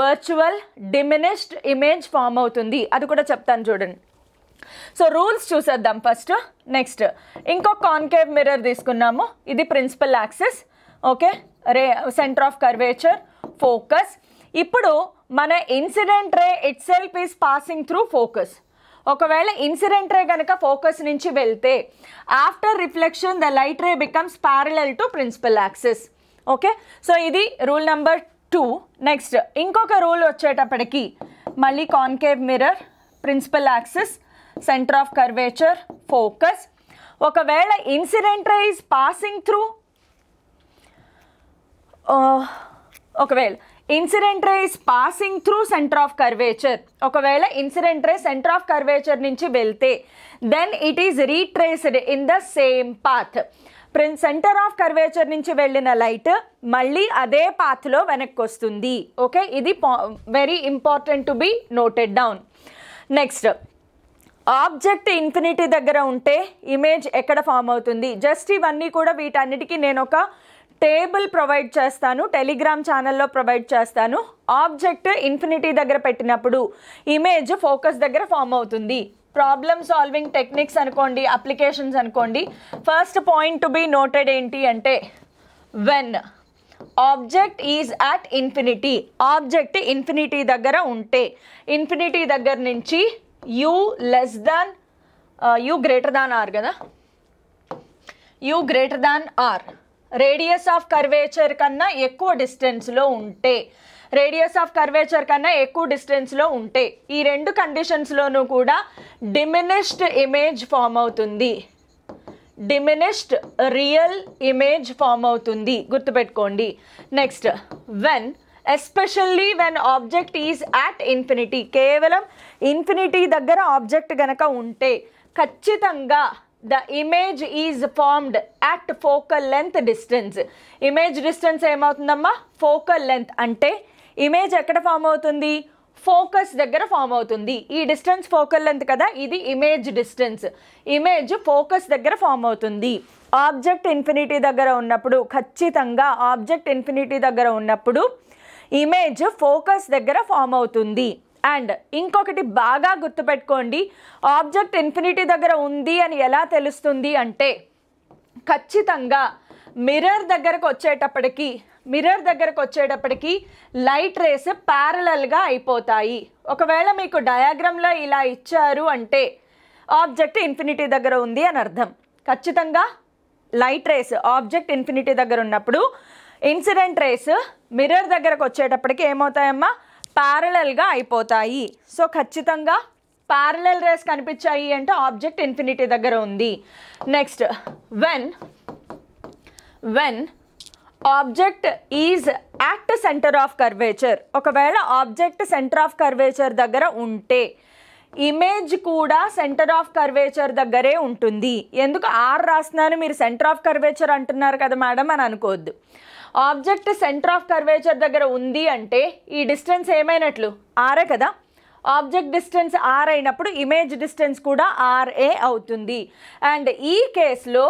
virtual diminished image form అవుతుంది అది కూడా చెప్తాను చూడండి సో రూల్స్ చూసేద్దాం ఫస్ట్ నెక్స్ట్ ఇంకో కాన్కేవ్ మిర్రర్ తీసుకున్నాము ఇది principal axis okay ray centre of curvature focus ఇప్పుడు మన incident ray itself is passing through focus ఒకవేళ ఇన్సిడెంట్ రే కనుక ఫోకస్ నుంచి వెళ్తే after reflection the light ray becomes parallel to principal axis okay so ఇది rule number two next ఇంకొక rule వచ్చేటప్పటికి మళ్ళీ concave mirror principal axis centre of curvature focus ఒకవేళ incident ray is passing through ఒకవేళ incident ray passing through centre of curvature ఒకవేళ incident ray centre of curvature నుంచి వెళ్తే then it is retraced in the same path ప్రిన్ centre of curvature నుంచి వెళ్ళిన light మళ్ళీ అదే పాత్లో వెనక్కి వస్తుంది ఓకే ఇది very important to be noted down next object infinity దగ్గర ఉంటే ఇమేజ్ ఎక్కడ ఫామ్ అవుతుంది జస్ట్ ఇవన్నీ కూడా వీటన్నిటికీ నేను ఒక టేబుల్ ప్రొవైడ్ చేస్తాను టెలిగ్రామ్ ఛానల్లో ప్రొవైడ్ చేస్తాను ఆబ్జెక్ట్ ఇన్ఫినిటీ దగ్గర పెట్టినప్పుడు ఇమేజ్ ఫోకస్ దగ్గర ఫామ్ అవుతుంది ప్రాబ్లమ్ సాల్వింగ్ టెక్నిక్స్ అనుకోండి అప్లికేషన్స్ అనుకోండి first point to be noted ఏంటి అంటే when object is at infinity object infinity దగ్గర ఉంటే ఇన్ఫినిటీ దగ్గర నుంచి u less than u greater than R కదా u greater than R radius of curvature కన్నా ఎక్కువ డిస్టెన్స్లో ఉంటే రేడియస్ ఆఫ్ కర్వేచర్ కన్నా ఎక్కువ డిస్టెన్స్లో ఉంటే ఈ రెండు కండిషన్స్లోనూ కూడా డిమినిష్డ్ ఇమేజ్ ఫామ్ అవుతుంది డిమినిష్డ్ రియల్ ఇమేజ్ ఫామ్ అవుతుంది గుర్తుపెట్టుకోండి next when especially when object is at infinity కేవలం ఇన్ఫినిటీ దగ్గర ఆబ్జెక్ట్ గనక ఉంటే ఖచ్చితంగా the image is formed at focal length distance image distance ఏమవుతుందమ్మా ఫోకల్ లెంత్ అంటే ఇమేజ్ ఎక్కడ ఫామ్ అవుతుంది ఫోకస్ దగ్గర ఫామ్ అవుతుంది ఈ డిస్టెన్స్ ఫోకల్ లెంత్ కదా ఇది ఇమేజ్ డిస్టెన్స్ ఇమేజ్ ఫోకస్ దగ్గర ఫామ్ అవుతుంది ఆబ్జెక్ట్ ఇన్ఫినిటీ దగ్గర ఉన్నప్పుడు ఖచ్చితంగా ఆబ్జెక్ట్ ఇన్ఫినిటీ దగ్గర ఉన్నప్పుడు ఇమేజ్ ఫోకస్ దగ్గర ఫామ్ అవుతుంది అండ్ ఇంకొకటి బాగా గుర్తుపెట్టుకోండి ఆబ్జెక్ట్ ఇన్ఫినిటీ దగ్గర ఉంది అని ఎలా తెలుస్తుంది అంటే ఖచ్చితంగా మిర్రర్ దగ్గరకు వచ్చేటప్పటికి మిర్రర్ దగ్గరకు వచ్చేటప్పటికి లైట్ రేస్ ప్యారలల్గా అయిపోతాయి ఒకవేళ మీకు డయాగ్రామ్లో ఇలా ఇచ్చారు అంటే ఆబ్జెక్ట్ ఇన్ఫినిటీ దగ్గర ఉంది అని అర్థం ఖచ్చితంగా లైట్ రేస్ ఆబ్జెక్ట్ ఇన్ఫినిటీ దగ్గర ఉన్నప్పుడు ఇన్సిడెంట్ రేస్ మిర్రర్ దగ్గరకు వచ్చేటప్పటికి ఏమవుతాయమ్మా ప్యారలల్గా అయిపోతాయి సో ఖచ్చితంగా ప్యారలల్ రేస్ కనిపించాయి అంటే ఆబ్జెక్ట్ ఇన్ఫినిటీ దగ్గర ఉంది next when when object is at centre of curvature ఒకవేళ ఆబ్జెక్ట్ సెంటర్ ఆఫ్ కర్వేచర్ దగ్గర ఉంటే ఇమేజ్ కూడా సెంటర్ ఆఫ్ కర్వేచర్ దగ్గరే ఉంటుంది ఎందుకు ఆర్ రాస్తున్నాను మీరు సెంటర్ ఆఫ్ కర్వేచర్ అంటున్నారు కదా మేడం అని అనుకోవద్దు ఆబ్జెక్ట్ సెంటర్ ఆఫ్ కర్వేచర్ దగ్గర ఉంది అంటే ఈ డిస్టెన్స్ ఏమైనట్లు ఆరే కదా ఆబ్జెక్ట్ డిస్టెన్స్ ఆర్ అయినప్పుడు ఇమేజ్ డిస్టెన్స్ కూడా ఆర్ఏ అవుతుంది అండ్ ఈ కేసులో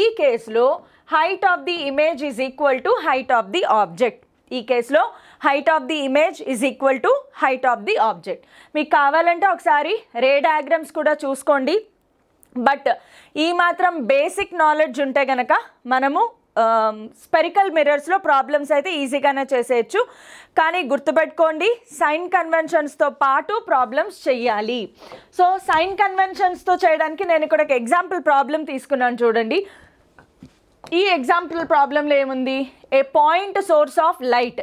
ఈ కేసులో height of the image is equal to height of the object ఈ కేసులో height of the image is equal to height of the object మీకు కావాలంటే ఒకసారి రే డయాగ్రామ్స్ కూడా చూసుకోండి బట్ ఈ మాత్రం బేసిక్ నాలెడ్జ్ ఉంటే గనక మనము స్పెరికల్ మిర్రర్స్లో ప్రాబ్లమ్స్ అయితే ఈజీగానే చేసేయచ్చు కానీ గుర్తుపెట్టుకోండి సైన్ కన్వెన్షన్స్తో పాటు ప్రాబ్లమ్స్ చెయ్యాలి సో సైన్ కన్వెన్షన్స్తో చేయడానికి నేను ఇక్కడ ఒక ఎగ్జాంపుల్ ప్రాబ్లం తీసుకున్నాను చూడండి ఈ ఎగ్జాంపుల్ ప్రాబ్లంలో ఏముంది a point source of light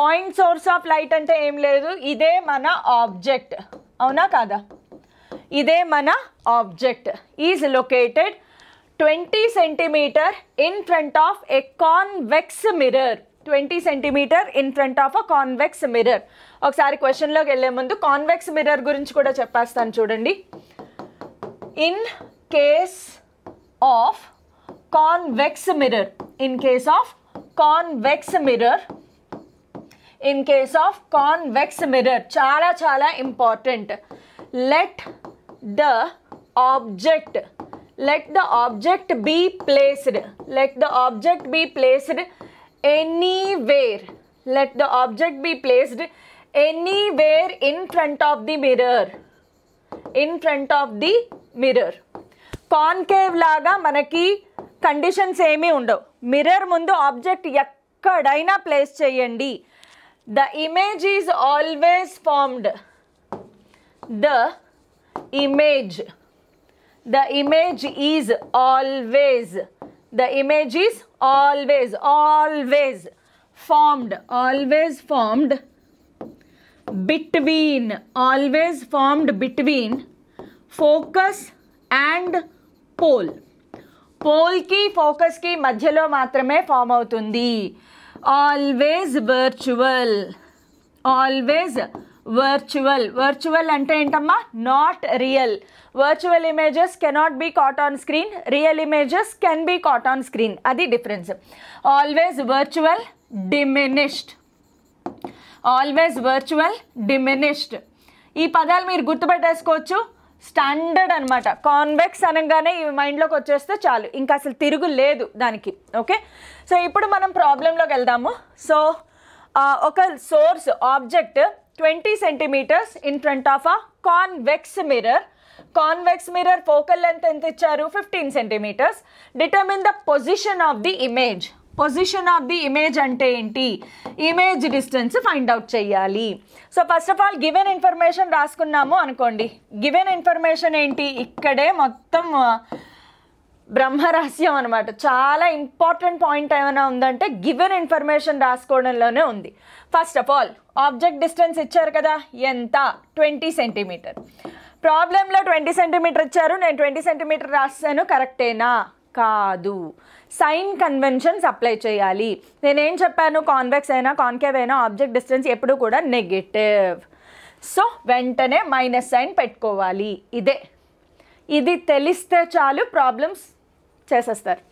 point source of light అంటే ఏం లేదు ఇదే మన ఆబ్జెక్ట్ అవునా కాదా ఇదే మన object is located twenty centimetre in front of a convex mirror twenty centimetre in front of a convex mirror ఒకసారి క్వశ్చన్లోకి వెళ్ళే ముందు కాన్వెక్స్ మిర్రర్ గురించి కూడా చెప్పేస్తాను చూడండి in case of convex mirror in case of convex mirror in case of convex mirror చాలా చాలా important let the object let the object be placed let the object be placed anywhere let the object be placed anywhere in front of the mirror in front of the mirror concave లాగా మనకి conditions ఏమీ ఉండవు mirror ముందు object ఎక్కడైనా place చేయండి the image is always formed the image the image is always the image is always always formed always formed between always formed between focus and pole pole ki focus ki ఫోకస్కి మధ్యలో మాత్రమే form అవుతుంది always virtual always virtual virtual అంటే ఏంటమ్మా not real virtual images cannot be caught on screen real images can be caught on screen అది difference always virtual diminished always virtual diminished ఈ పదాలు మీరు గుర్తుపెట్టేసుకోవచ్చు స్టాండర్డ్ అనమాట కాన్వెక్స్ అనగానే ఇవి మైండ్లోకి వచ్చేస్తే చాలు ఇంకా అసలు తిరుగు లేదు దానికి ఓకే సో ఇప్పుడు మనం ప్రాబ్లంలోకి వెళ్దాము సో ఒక source object 20 centimeters in front of a convex mirror. Convex mirror focal length ఎంత ఇచ్చారు fifteen centimetres determine the position of the image position of the image అంటే ఏంటి ఇమేజ్ డిస్టెన్స్ ఫైండ్ అవుట్ చేయాలి so first of all given information రాసుకున్నాము అనుకోండి given information ఏంటి ఇక్కడే మొత్తం బ్రహ్మరహస్యం అనమాట చాలా ఇంపార్టెంట్ పాయింట్ ఏమైనా ఉందంటే గివెన్ ఇన్ఫర్మేషన్ రాసుకోవడంలోనే ఉంది first of all object distance ఇచ్చారు కదా ఎంత ట్వంటీ సెంటీమీటర్ ప్రాబ్లంలో ట్వంటీ సెంటీమీటర్ ఇచ్చారు నేను ట్వంటీ సెంటీమీటర్ రాస్తాను కరెక్టేనా కాదు సైన్ కన్వెన్షన్స్ అప్లై చేయాలి నేనేం చెప్పాను కాన్వెక్స్ అయినా కాన్కేవ్ అయినా ఆబ్జెక్ట్ డిస్టెన్స్ ఎప్పుడు కూడా నెగటివ్ సో వెంటనే మైనస్ సైన్ పెట్టుకోవాలి ఇదే ఇది తెలిస్తే చాలు ప్రాబ్లమ్స్ చేసేస్తారు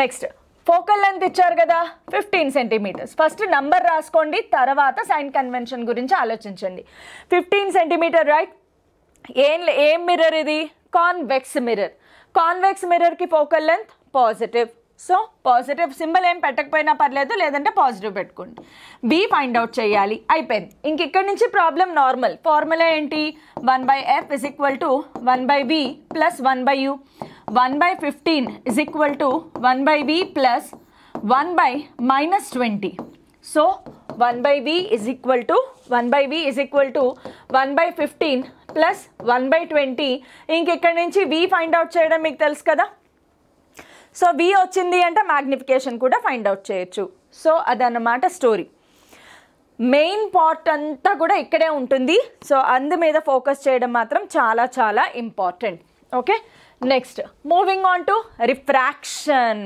నెక్స్ట్ ఫోకల్ లెంత్ ఇచ్చారు కదా ఫిఫ్టీన్ సెంటీమీటర్స్ ఫస్ట్ నంబర్ రాసుకోండి తర్వాత సైన్ కన్వెన్షన్ గురించి ఆలోచించండి ఫిఫ్టీన్ సెంటీమీటర్ రైట్ ఏం ఏం మిర్రర్ ఇది కాన్వెక్స్ మిర్రర్ కాన్వెక్స్ మిర్రర్కి focal length positive so positive symbol ఏం పెట్టకపోయినా పర్లేదు లేదంటే పాజిటివ్ పెట్టుకోండి బి ఫైండ్ అవుట్ చేయాలి అయిపోయింది ఇంక ఇక్కడి నుంచి ప్రాబ్లం నార్మల్ ఫార్ములా ఏంటి one by F is equal to one by b plus one by u one by fifteen is equal to one by we plus one by minus twenty so one by v is equal to one by v is equal to one by fifteen plus one by twenty ఇంకెక్కడి నుంచి v find out చేయడం మీకు తెలుసు కదా so we వచ్చింది అంటే magnification కూడా find out చేయొచ్చు సో అదన్నమాట స్టోరీ మెయిన్ పార్ట్ అంతా కూడా ఇక్కడే ఉంటుంది సో అందు మీద ఫోకస్ చేయడం మాత్రం చాలా చాలా important okay next moving on to refraction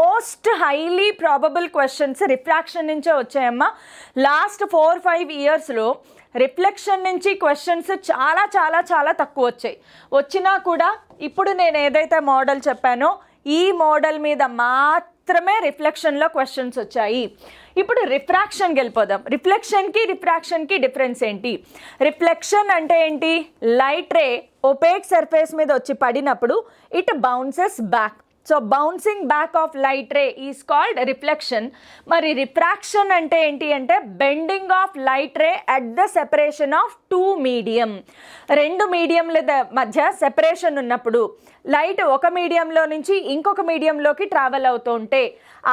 most highly probable questions refraction నుంచే వచ్చాయమ్మా లాస్ట్ ఫోర్ ఫైవ్ ఇయర్స్లో రిఫ్లెక్షన్ నుంచి క్వశ్చన్స్ చాలా చాలా చాలా తక్కువ వచ్చాయి వచ్చినా కూడా ఇప్పుడు నేను ఏదైతే మోడల్ చెప్పానో ఈ మోడల్ మీద మాత్రమే రిఫ్లెక్షన్లో క్వశ్చన్స్ వచ్చాయి ఇప్పుడు రిఫ్రాక్షన్కి వెళ్ళిపోదాం రిఫ్లెక్షన్కి రిఫ్రాక్షన్కి డిఫరెన్స్ ఏంటి రిఫ్లెక్షన్ అంటే ఏంటి లైట్ రే ఒపేక్ సర్ఫేస్ మీద వచ్చి పడినప్పుడు it bounces back so bouncing back of light ray is called reflection మరి రిఫ్రాక్షన్ అంటే ఏంటి అంటే bending of light ray at the separation of two medium రెండు మీడియంల మధ్య సెపరేషన్ ఉన్నప్పుడు లైట్ ఒక మీడియంలో నుంచి ఇంకొక మీడియంలోకి ట్రావెల్ అవుతుంటే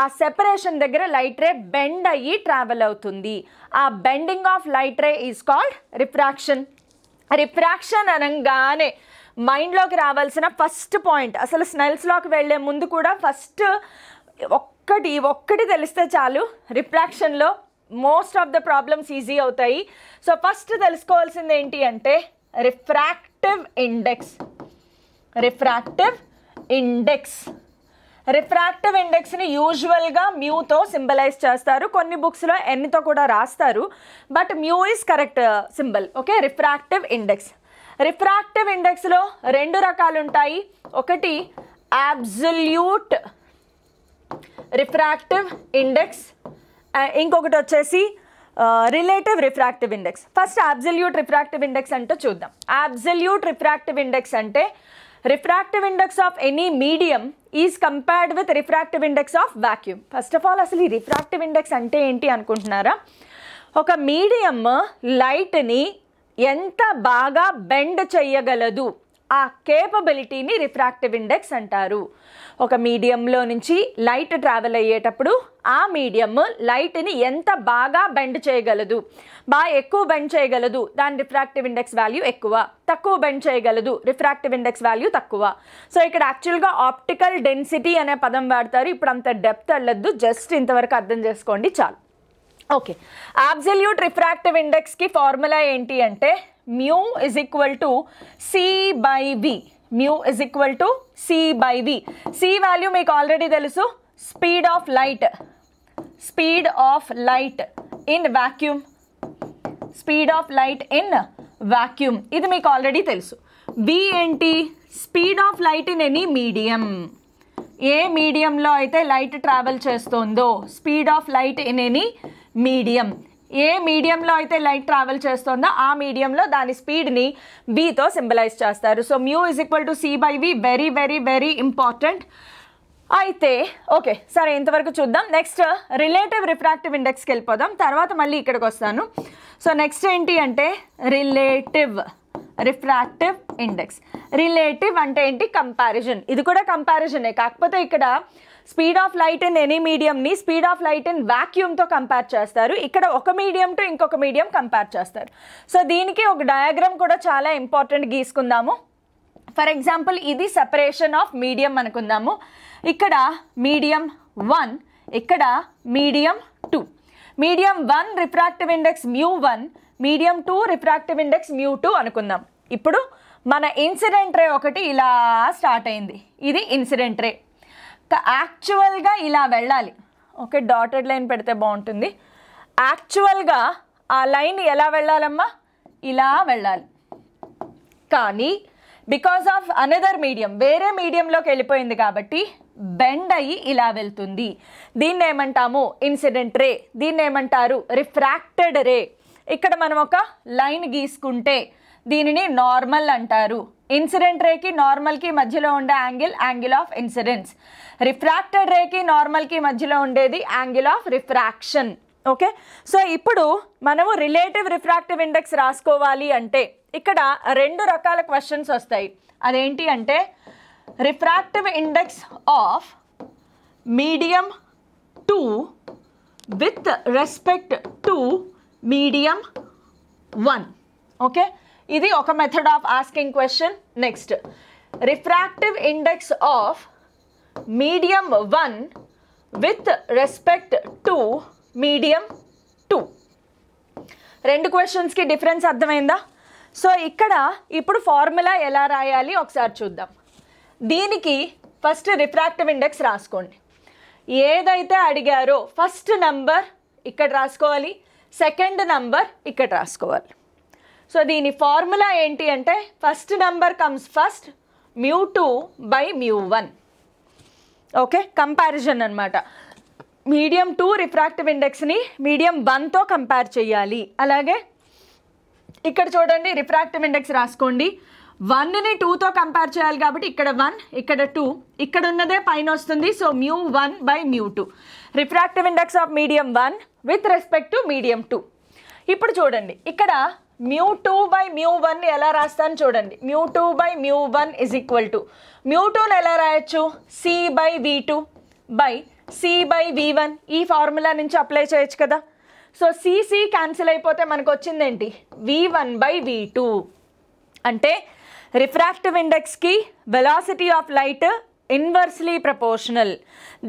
ఆ సెపరేషన్ దగ్గర లైట్ రే బెండ్ అయ్యి ట్రావెల్ అవుతుంది ఆ bending of light ray is called refraction refraction అనగానే మైండ్లోకి రావాల్సిన ఫస్ట్ పాయింట్ అసలు స్నెల్స్లోకి వెళ్ళే ముందు కూడా ఫస్ట్ ఒక్కటి ఒక్కటి తెలిస్తే చాలు రిఫ్రాక్షన్లో most of the problems easy అవుతాయి సో ఫస్ట్ తెలుసుకోవాల్సింది ఏంటి అంటే refractive index refractive index refractive ఇండెక్స్ని యూజువల్గా మ్యూతో సింబలైజ్ చేస్తారు కొన్ని బుక్స్లో ఎన్నితో కూడా రాస్తారు but mu is correct symbol okay refractive index refractive ఇండెక్స్లో రెండు రకాలు ఉంటాయి ఒకటి యాబ్జల్యూట్ రిఫ్రాక్టివ్ ఇండెక్స్ ఇంకొకటి వచ్చేసి relative refractive index first absolute refractive index అంటే చూద్దాం అబ్జల్యూట్ రిఫ్రాక్టివ్ ఇండెక్స్ అంటే refractive index of any medium is compared with refractive index of vacuum first of all అసలు ఈ రిఫ్రాక్టివ్ ఇండెక్స్ అంటే ఏంటి అనుకుంటున్నారా ఒక మీడియం లైట్ని ఎంత బాగా బెండ్ చేయగలదు ఆ కేపబిలిటీని రిఫ్రాక్టివ్ ఇండెక్స్ అంటారు ఒక మీడియంలో నుంచి లైట్ ట్రావెల్ అయ్యేటప్పుడు ఆ మీడియం లైట్ని ఎంత బాగా బెండ్ చేయగలదు బాగా ఎక్కువ బెండ్ చేయగలదు దాని రిఫ్రాక్టివ్ ఇండెక్స్ వాల్యూ ఎక్కువ తక్కువ బెండ్ చేయగలదు రిఫ్రాక్టివ్ ఇండెక్స్ వాల్యూ తక్కువ సో ఇక్కడ యాక్చువల్గా ఆప్టికల్ డెన్సిటీ అనే పదం వాడతారు ఇప్పుడు అంత డెప్త్ వెళ్ళొద్దు జస్ట్ ఇంతవరకు అర్థం చేసుకోండి చాలు ఓకే అబ్జల్యూట్ రిఫ్రాక్టివ్ ఇండెక్స్కి ఫార్ములా ఏంటి అంటే mu is equal to C by V. Mu is equal to C by V. C value make already telusu speed of light. Speed of light in vacuum. Speed of light in vacuum. ఇది మీకు already తెలుసు v ఏంటి speed of light in any medium ఏ మీడియంలో అయితే light travel చేస్తుందో speed of light in any medium ఏ మీడియంలో అయితే లైట్ ట్రావెల్ చేస్తుందో ఆ మీడియంలో దాని స్పీడ్ని బీతో సింబలైజ్ చేస్తారు so mu is equal to c by v very very very important అయితే ఓకే సరే ఇంతవరకు చూద్దాం నెక్స్ట్ రిలేటివ్ రిఫ్రాక్టివ్ ఇండెక్స్కి వెళ్ళిపోదాం తర్వాత మళ్ళీ ఇక్కడికి వస్తాను సో నెక్స్ట్ ఏంటి అంటే రిలేటివ్ రిఫ్రాక్టివ్ ఇండెక్స్ రిలేటివ్ అంటే ఏంటి కంపారిజన్ ఇది కూడా కంపారిజనే కాకపోతే ఇక్కడ speed of light in any మీడియంని స్పీడ్ ఆఫ్ లైట్ ఇన్ వ్యాక్యూమ్తో కంపేర్ చేస్తారు ఇక్కడ ఒక మీడియం టు ఇంకొక మీడియం కంపేర్ చేస్తారు సో దీనికి ఒక డయాగ్రామ్ కూడా చాలా ఇంపార్టెంట్ గీసుకుందాము ఫర్ ఎగ్జాంపుల్ ఇది సెపరేషన్ ఆఫ్ మీడియం అనుకుందాము ఇక్కడ మీడియం వన్ ఇక్కడ medium two medium one refractive index mu one medium two refractive index mu two అనుకుందాం ఇప్పుడు మన ఇన్సిడెంట్ రే ఒకటి ఇలా స్టార్ట్ అయింది ఇది ఇన్సిడెంట్ రే యాక్చువల్గా ఇలా వెళ్ళాలి ఓకే డాటెడ్ లైన్ పెడితే బాగుంటుంది యాక్చువల్గా ఆ లైన్ ఎలా వెళ్ళాలమ్మా ఇలా వెళ్ళాలి కానీ బికాస్ ఆఫ్ అనదర్ మీడియం వేరే మీడియంలోకి వెళ్ళిపోయింది కాబట్టి బెండ్ అయ్యి ఇలా వెళ్తుంది దీన్ని ఏమంటాము ఇన్సిడెంట్ రే దీన్ని ఏమంటారు రిఫ్రాక్టెడ్ రే ఇక్కడ మనం ఒక లైన్ గీసుకుంటే దీనిని నార్మల్ అంటారు ఇన్సిడెంట్ రేకి నార్మల్కి మధ్యలో ఉండే angle angle of incidence refracted రేకి నార్మల్కి మధ్యలో ఉండేది angle of refraction okay so ఇప్పుడు మనము రిలేటివ్ రిఫ్రాక్టివ్ ఇండెక్స్ రాసుకోవాలి అంటే ఇక్కడ రెండు రకాల క్వశ్చన్స్ వస్తాయి అదేంటి అంటే refractive index of medium two with respect to medium one okay ఇది ఒక method of asking question next refractive index of medium one with respect to medium two రెండు క్వశ్చన్స్కి డిఫరెన్స్ అర్థమైందా సో ఇక్కడ ఇప్పుడు ఫార్ములా ఎలా రాయాలి ఒకసారి చూద్దాం దీనికి ఫస్ట్ రిఫ్రాక్టివ్ ఇండెక్స్ రాసుకోండి ఏదైతే అడిగారో ఫస్ట్ నంబర్ ఇక్కడ రాసుకోవాలి సెకండ్ నంబర్ ఇక్కడ రాసుకోవాలి సో దీని ఫార్ములా ఏంటి అంటే first number comes first mu two by mu one okay comparison అనమాట మీడియం టూ రిఫ్రాక్టివ్ ఇండెక్స్ని మీడియం వన్తో కంపేర్ చేయాలి అలాగే ఇక్కడ చూడండి రిఫ్రాక్టివ్ ఇండెక్స్ రాసుకోండి వన్ని టూతో కంపేర్ చేయాలి కాబట్టి ఇక్కడ వన్ ఇక్కడ టూ ఇక్కడ ఉన్నదే పైన వస్తుంది so mu one by mu two refractive index of medium one with respect to medium two ఇప్పుడు చూడండి ఇక్కడ mu two by mu one ఎలా రాస్తాను చూడండి mu two by mu one is equal to mu టూని ఎలా రాయొచ్చు C by V two by C by V one ఈ ఫార్ములా నుంచి అప్లై చేయొచ్చు కదా సో సిసి క్యాన్సిల్ అయిపోతే మనకు ఏంటి V one by V two అంటే రిఫ్రాక్టివ్ ఇండెక్స్కి velocity of light inversely proportional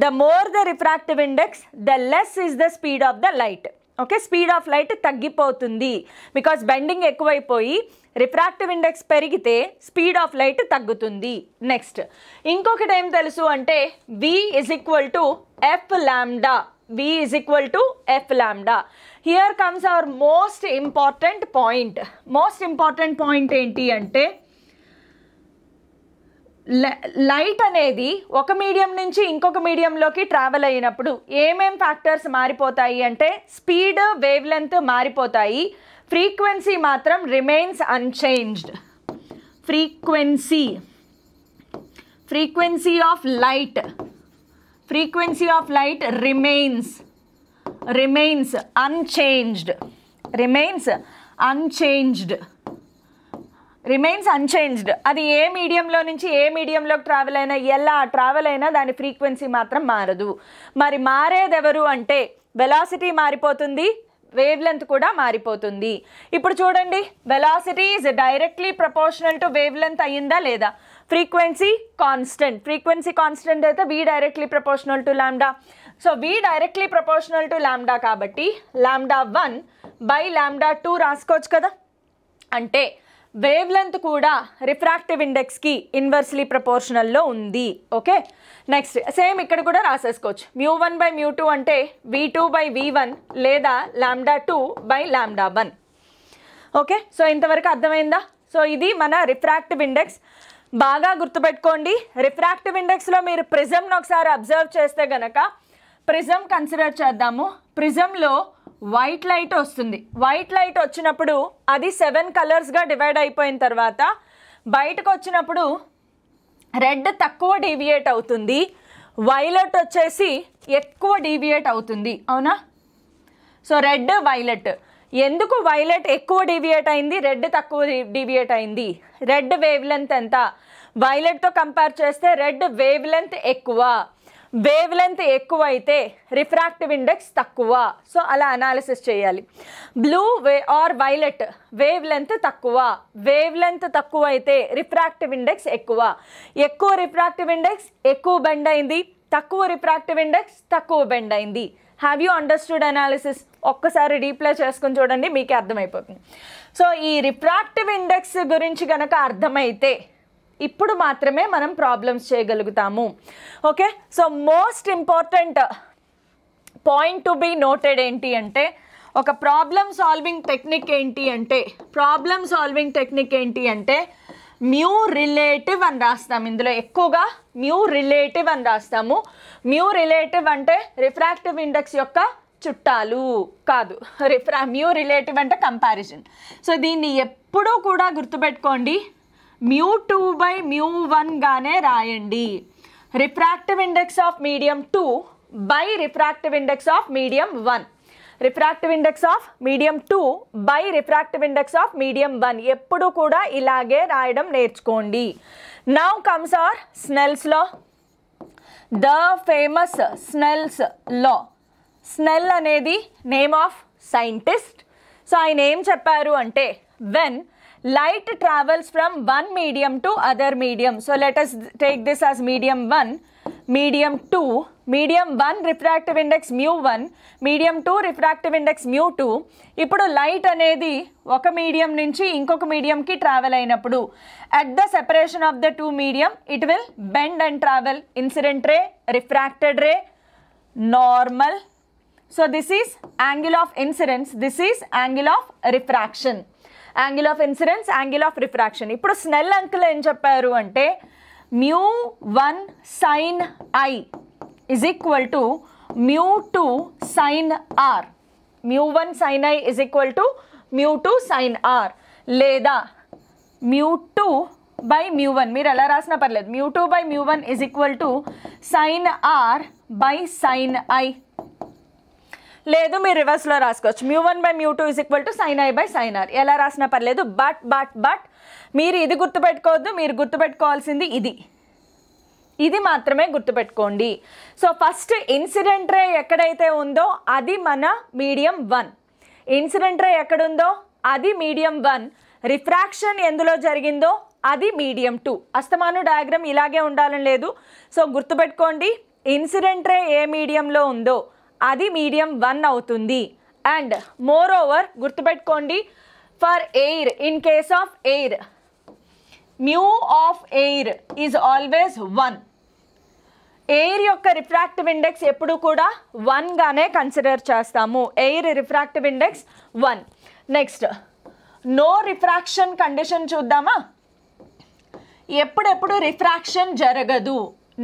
the more the refractive index the less is the speed of the light okay speed of light తగ్గిపోతుంది because bending ఎక్కువైపోయి refractive index పెరిగితే speed of light తగ్గుతుంది next ఇంకొకటి ఏం తెలుసు అంటే V is equal to F lambda V is equal to F lambda here comes our most important point most important point ఏంటి అంటే లైట్ అనేది ఒక మీడియం నుంచి ఇంకొక మీడియంలోకి ట్రావెల్ అయినప్పుడు ఏమేం ఫ్యాక్టర్స్ మారిపోతాయి అంటే స్పీడ్ వేవ్ లెంత్ మారిపోతాయి ఫ్రీక్వెన్సీ మాత్రం remains unchanged frequency frequency of light frequency of light remains remains unchanged remains unchanged remains unchanged అది ఏ మీడియంలో నుంచి ఏ మీడియంలోకి ట్రావెల్ అయినా ఎలా ట్రావెల్ అయినా దాని ఫ్రీక్వెన్సీ మాత్రం మారదు మరి మారేదెవరు అంటే వెలాసిటీ మారిపోతుంది వేవ్ లెంత్ కూడా మారిపోతుంది ఇప్పుడు చూడండి velocity is directly proportional to wavelength అయ్యిందా లేదా ఫ్రీక్వెన్సీ కాన్స్టెంట్ ఫ్రీక్వెన్సీ కాన్స్టెంట్ అయితే V directly proportional to lambda so V directly proportional to lambda కాబట్టి lambda one by lambda two రాసుకోవచ్చు కదా అంటే వేవ్ లెంత్ కూడా రిఫ్రాక్టివ్ ఇండెక్స్కి ఇన్వర్స్లీ ప్రపోర్షనల్లో ఉంది ఓకే నెక్స్ట్ సేమ్ ఇక్కడ కూడా రాసేసుకోవచ్చు mu one by mu two అంటే V two by V one లేదా lambda two by lambda one okay so ఇంతవరకు అర్థమైందా సో ఇది మన రిఫ్రాక్టివ్ ఇండెక్స్ బాగా గుర్తుపెట్టుకోండి రిఫ్రాక్టివ్ ఇండెక్స్లో మీరు ప్రిజమ్ను ఒకసారి అబ్జర్వ్ చేస్తే గనక ప్రిజమ్ కన్సిడర్ చేద్దాము ప్రిజంలో వైట్ లైట్ వస్తుంది వైట్ లైట్ వచ్చినప్పుడు అది సెవెన్ కలర్స్గా డివైడ్ అయిపోయిన తర్వాత బయటకు వచ్చినప్పుడు రెడ్ తక్కువ డీవియేట్ అవుతుంది వైలెట్ వచ్చేసి ఎక్కువ డీవియేట్ అవుతుంది అవునా సో రెడ్ వైలెట్ ఎందుకు వైలెట్ ఎక్కువ డీవియేట్ అయింది రెడ్ తక్కువ డీవియేట్ అయింది రెడ్ వేవ్ లెంత్ ఎంత వైలెట్తో కంపేర్ చేస్తే రెడ్ వేవ్ లెంత్ ఎక్కువ వేవ్ లెంత్ ఎక్కువ అయితే రిఫ్రాక్టివ్ ఇండెక్స్ తక్కువ సో అలా అనాలిసిస్ చేయాలి blue way or violet wavelength తక్కువ వేవ్ లెంత్ తక్కువ అయితే రిఫ్రాక్టివ్ ఇండెక్స్ ఎక్కువ ఎక్కువ రిఫ్రాక్టివ్ ఇండెక్స్ ఎక్కువ బెండ్ అయింది తక్కువ రిఫ్రాక్టివ్ ఇండెక్స్ తక్కువ బెండ్ అయింది హ్యావ్ యూ అండర్స్టూడ్ అనాలిసిస్ ఒక్కసారి రీప్లే చేసుకుని చూడండి మీకే అర్థమైపోతుంది సో ఈ రిఫ్రాక్టివ్ ఇండెక్స్ గురించి కనుక అర్థమైతే ఇప్పుడు మాత్రమే మనం ప్రాబ్లమ్స్ చేయగలుగుతాము okay so most important point to be noted ఏంటి అంటే ఒక ప్రాబ్లమ్ సాల్వింగ్ టెక్నిక్ ఏంటి అంటే ప్రాబ్లమ్ సాల్వింగ్ టెక్నిక్ ఏంటి అంటే మ్యూ రిలేటివ్ అని రాస్తాము ఇందులో ఎక్కువగా మ్యూ రిలేటివ్ అని రాస్తాము మ్యూ రిలేటివ్ అంటే రిఫ్రాక్టివ్ ఇండెక్స్ యొక్క చుట్టాలు కాదు రిఫ్రా మ్యూ రిలేటివ్ అంటే కంపారిజన్ సో దీన్ని ఎప్పుడూ కూడా గుర్తుపెట్టుకోండి మ్యూ టూ బై మ్యూ వన్గానే రాయండి refractive index of medium two by refractive index of medium one refractive index of medium two by refractive index of medium one ఎప్పుడు కూడా ఇలాగే రాయడం నేర్చుకోండి now comes our Snell's the famous Snell's law Snell అనేది name of scientist so ఆయన ఏం చెప్పారు అంటే when light travels from one medium to other medium. So let us take this as medium 1, medium 2, medium 1 refractive index mu 1, medium 2 refractive index mu 2. Ippidu light anedi one medium ninchi inkok medium ki travel ayinappudu. At the separation of the two medium, it will bend and travel incident ray, refracted ray, normal. So this is angle of incidence, this is angle of refraction. Angle of incidence angle of refraction ఇప్పుడు Snell uncle ఏం చెప్పారు అంటే mu one sine I is equal to mu two sine R mu one sine I is equal to mu two sine R లేదా mu two by mu one మీరు ఎలా రాసినా పర్లేదు mu two by mu one is equal to sine R by sine I లేదు మీరు రివర్స్లో రాసుకోవచ్చు mu one by mu two is equal to sine I by sine R ఎలా రాసినా పర్లేదు బట్ బట్ బట్ మీరు ఇది గుర్తుపెట్టుకోవద్దు మీరు గుర్తుపెట్టుకోవాల్సింది ఇది ఇది మాత్రమే గుర్తుపెట్టుకోండి సో ఫస్ట్ ఇన్సిడెంట్ రే ఎక్కడైతే ఉందో అది మన మీడియం వన్ ఇన్సిడెంట్ రే ఎక్కడుందో అది మీడియం వన్ రిఫ్రాక్షన్ ఎందులో జరిగిందో అది మీడియం టూ అస్తమాను డయాగ్రామ్ ఇలాగే ఉండాలని లేదు సో గుర్తుపెట్టుకోండి ఇన్సిడెంట్ రే ఏ మీడియంలో ఉందో అది మీడియం వన్ అవుతుంది అండ్ మోర్ ఓవర్ గుర్తుపెట్టుకోండి for air in case of air mu of air is always one air యొక్క రిఫ్రాక్టివ్ ఇండెక్స్ ఎప్పుడు కూడా వన్గానే కన్సిడర్ చేస్తాము air refractive index one next no refraction condition చూద్దామా ఎప్పుడెప్పుడు రిఫ్రాక్షన్ జరగదు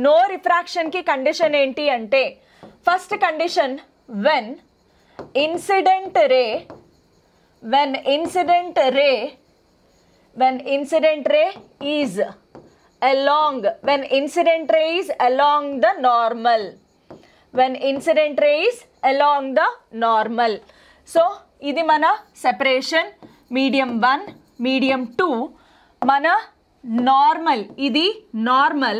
నో రిఫ్రాక్షన్కి కండిషన్ ఏంటి అంటే First condition when incident ray when incident ray when incident ray is along when incident ray is along the normal when incident ray is along the normal so ఇది మన separation medium one medium two మన normal ఇది normal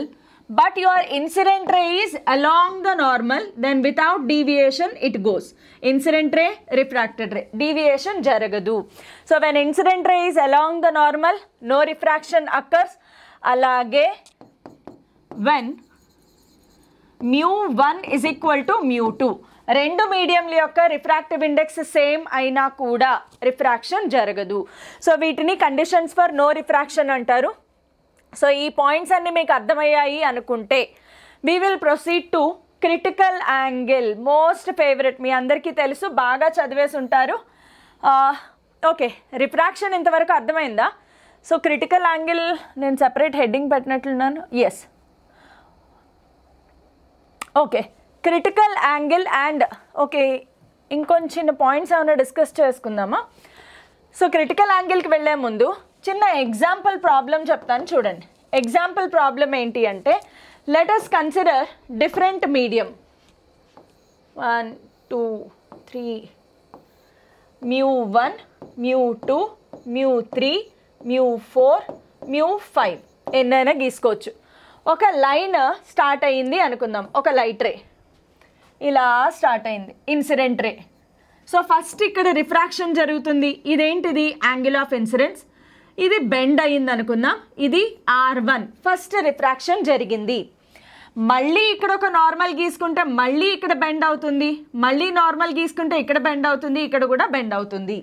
but your incident ray is along the normal then without deviation it goes. Incident ray, refracted ray, deviation jaragadu. So when incident ray is along the normal no refraction occurs alage when mu 1 is equal to mu 2. రెండు మీడియంల యొక్క refractive index same aina kuda refraction jaragadu. So వీటిని conditions for no refraction antaru. So ఈ points అన్నీ మీకు అర్థమయ్యాయి అనుకుంటే we will proceed to critical angle most favourite మీ అందరికీ తెలుసు బాగా చదివేసి ఉంటారు ఓకే రిఫ్రాక్షన్ ఇంతవరకు అర్థమైందా సో క్రిటికల్ యాంగిల్ నేను సెపరేట్ హెడ్డింగ్ పెట్టినట్లున్నాను yes okay critical angle and okay ఇంకొంచిన్న పాయింట్స్ ఏమైనా డిస్కస్ చేసుకుందామా సో క్రిటికల్ యాంగిల్కి వెళ్ళే ముందు చిన్న ఎగ్జాంపుల్ ప్రాబ్లం చెప్తాను చూడండి ఎగ్జాంపుల్ ప్రాబ్లం ఏంటి అంటే let us consider different medium one two three mu one mu two mu three mu four mu five ఎన్నైనా గీసుకోవచ్చు ఒక లైన్ స్టార్ట్ అయ్యింది అనుకుందాం ఒక లైట్ రే ఇలా స్టార్ట్ అయింది ఇన్సిడెంట్ రే సో ఫస్ట్ ఇక్కడ రిఫ్రాక్షన్ జరుగుతుంది ఇదేంటిది యాంగిల్ ఆఫ్ ఇన్సిడెన్స్ ఇది బెండ్ అయింది అనుకుందాం ఇది ఆర్ వన్ ఫస్ట్ రిఫ్రాక్షన్ జరిగింది మళ్ళీ ఇక్కడ ఒక నార్మల్ గీసుకుంటే మళ్ళీ ఇక్కడ బెండ్ అవుతుంది మళ్ళీ నార్మల్ గీసుకుంటే ఇక్కడ బెండ్ అవుతుంది ఇక్కడ కూడా బెండ్ అవుతుంది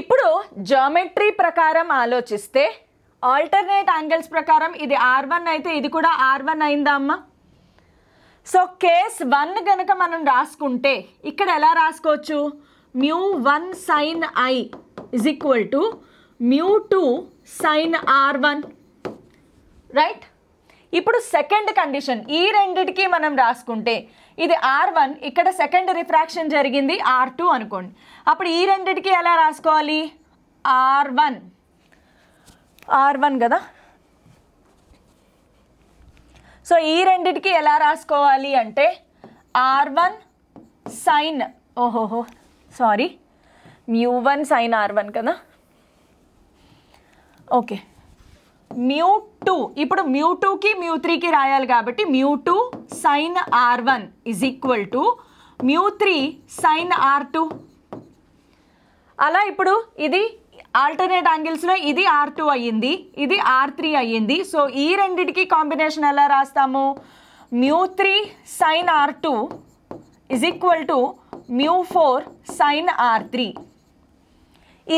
ఇప్పుడు జామెట్రీ ప్రకారం ఆలోచిస్తే ఆల్టర్నేట్ యాంగిల్స్ ప్రకారం ఇది ఆర్ వన్ అయితే ఇది కూడా ఆర్ వన్ అయిందా అమ్మ సో కేస్ వన్ కనుక మనం రాసుకుంటే ఇక్కడ ఎలా రాసుకోవచ్చు mu one sine I is equal to mu two sine R one right ఇప్పుడు సెకండ్ కండిషన్ ఈ రెండిటికి మనం రాసుకుంటే ఇది ఆర్ వన్ ఇక్కడ సెకండ్ రిఫ్రాక్షన్ జరిగింది ఆర్ టూ అనుకోండి అప్పుడు ఈ రెండిటికి ఎలా రాసుకోవాలి ఆర్ వన్ ఆర్ వన్ కదా సో ఈ రెండిటికి ఎలా రాసుకోవాలి అంటే ఆర్ వన్ సైన్ ఓహోహో sorry mu one sine R one కదా ఓకే మ్యూ టూ ఇప్పుడు మ్యూ టూకి మ్యూ త్రీకి రాయాలి కాబట్టి mu two sine R one is equal to mu three sine R two అలా ఇప్పుడు ఇది ఆల్టర్నేట్ యాంగిల్స్లో ఇది ఆర్ టూ అయ్యింది ఇది ఆర్ త్రీ అయ్యింది సో ఈ రెండిటికి కాంబినేషన్ ఎలా రాస్తాము mu three sine R two is equal to mu four sine R three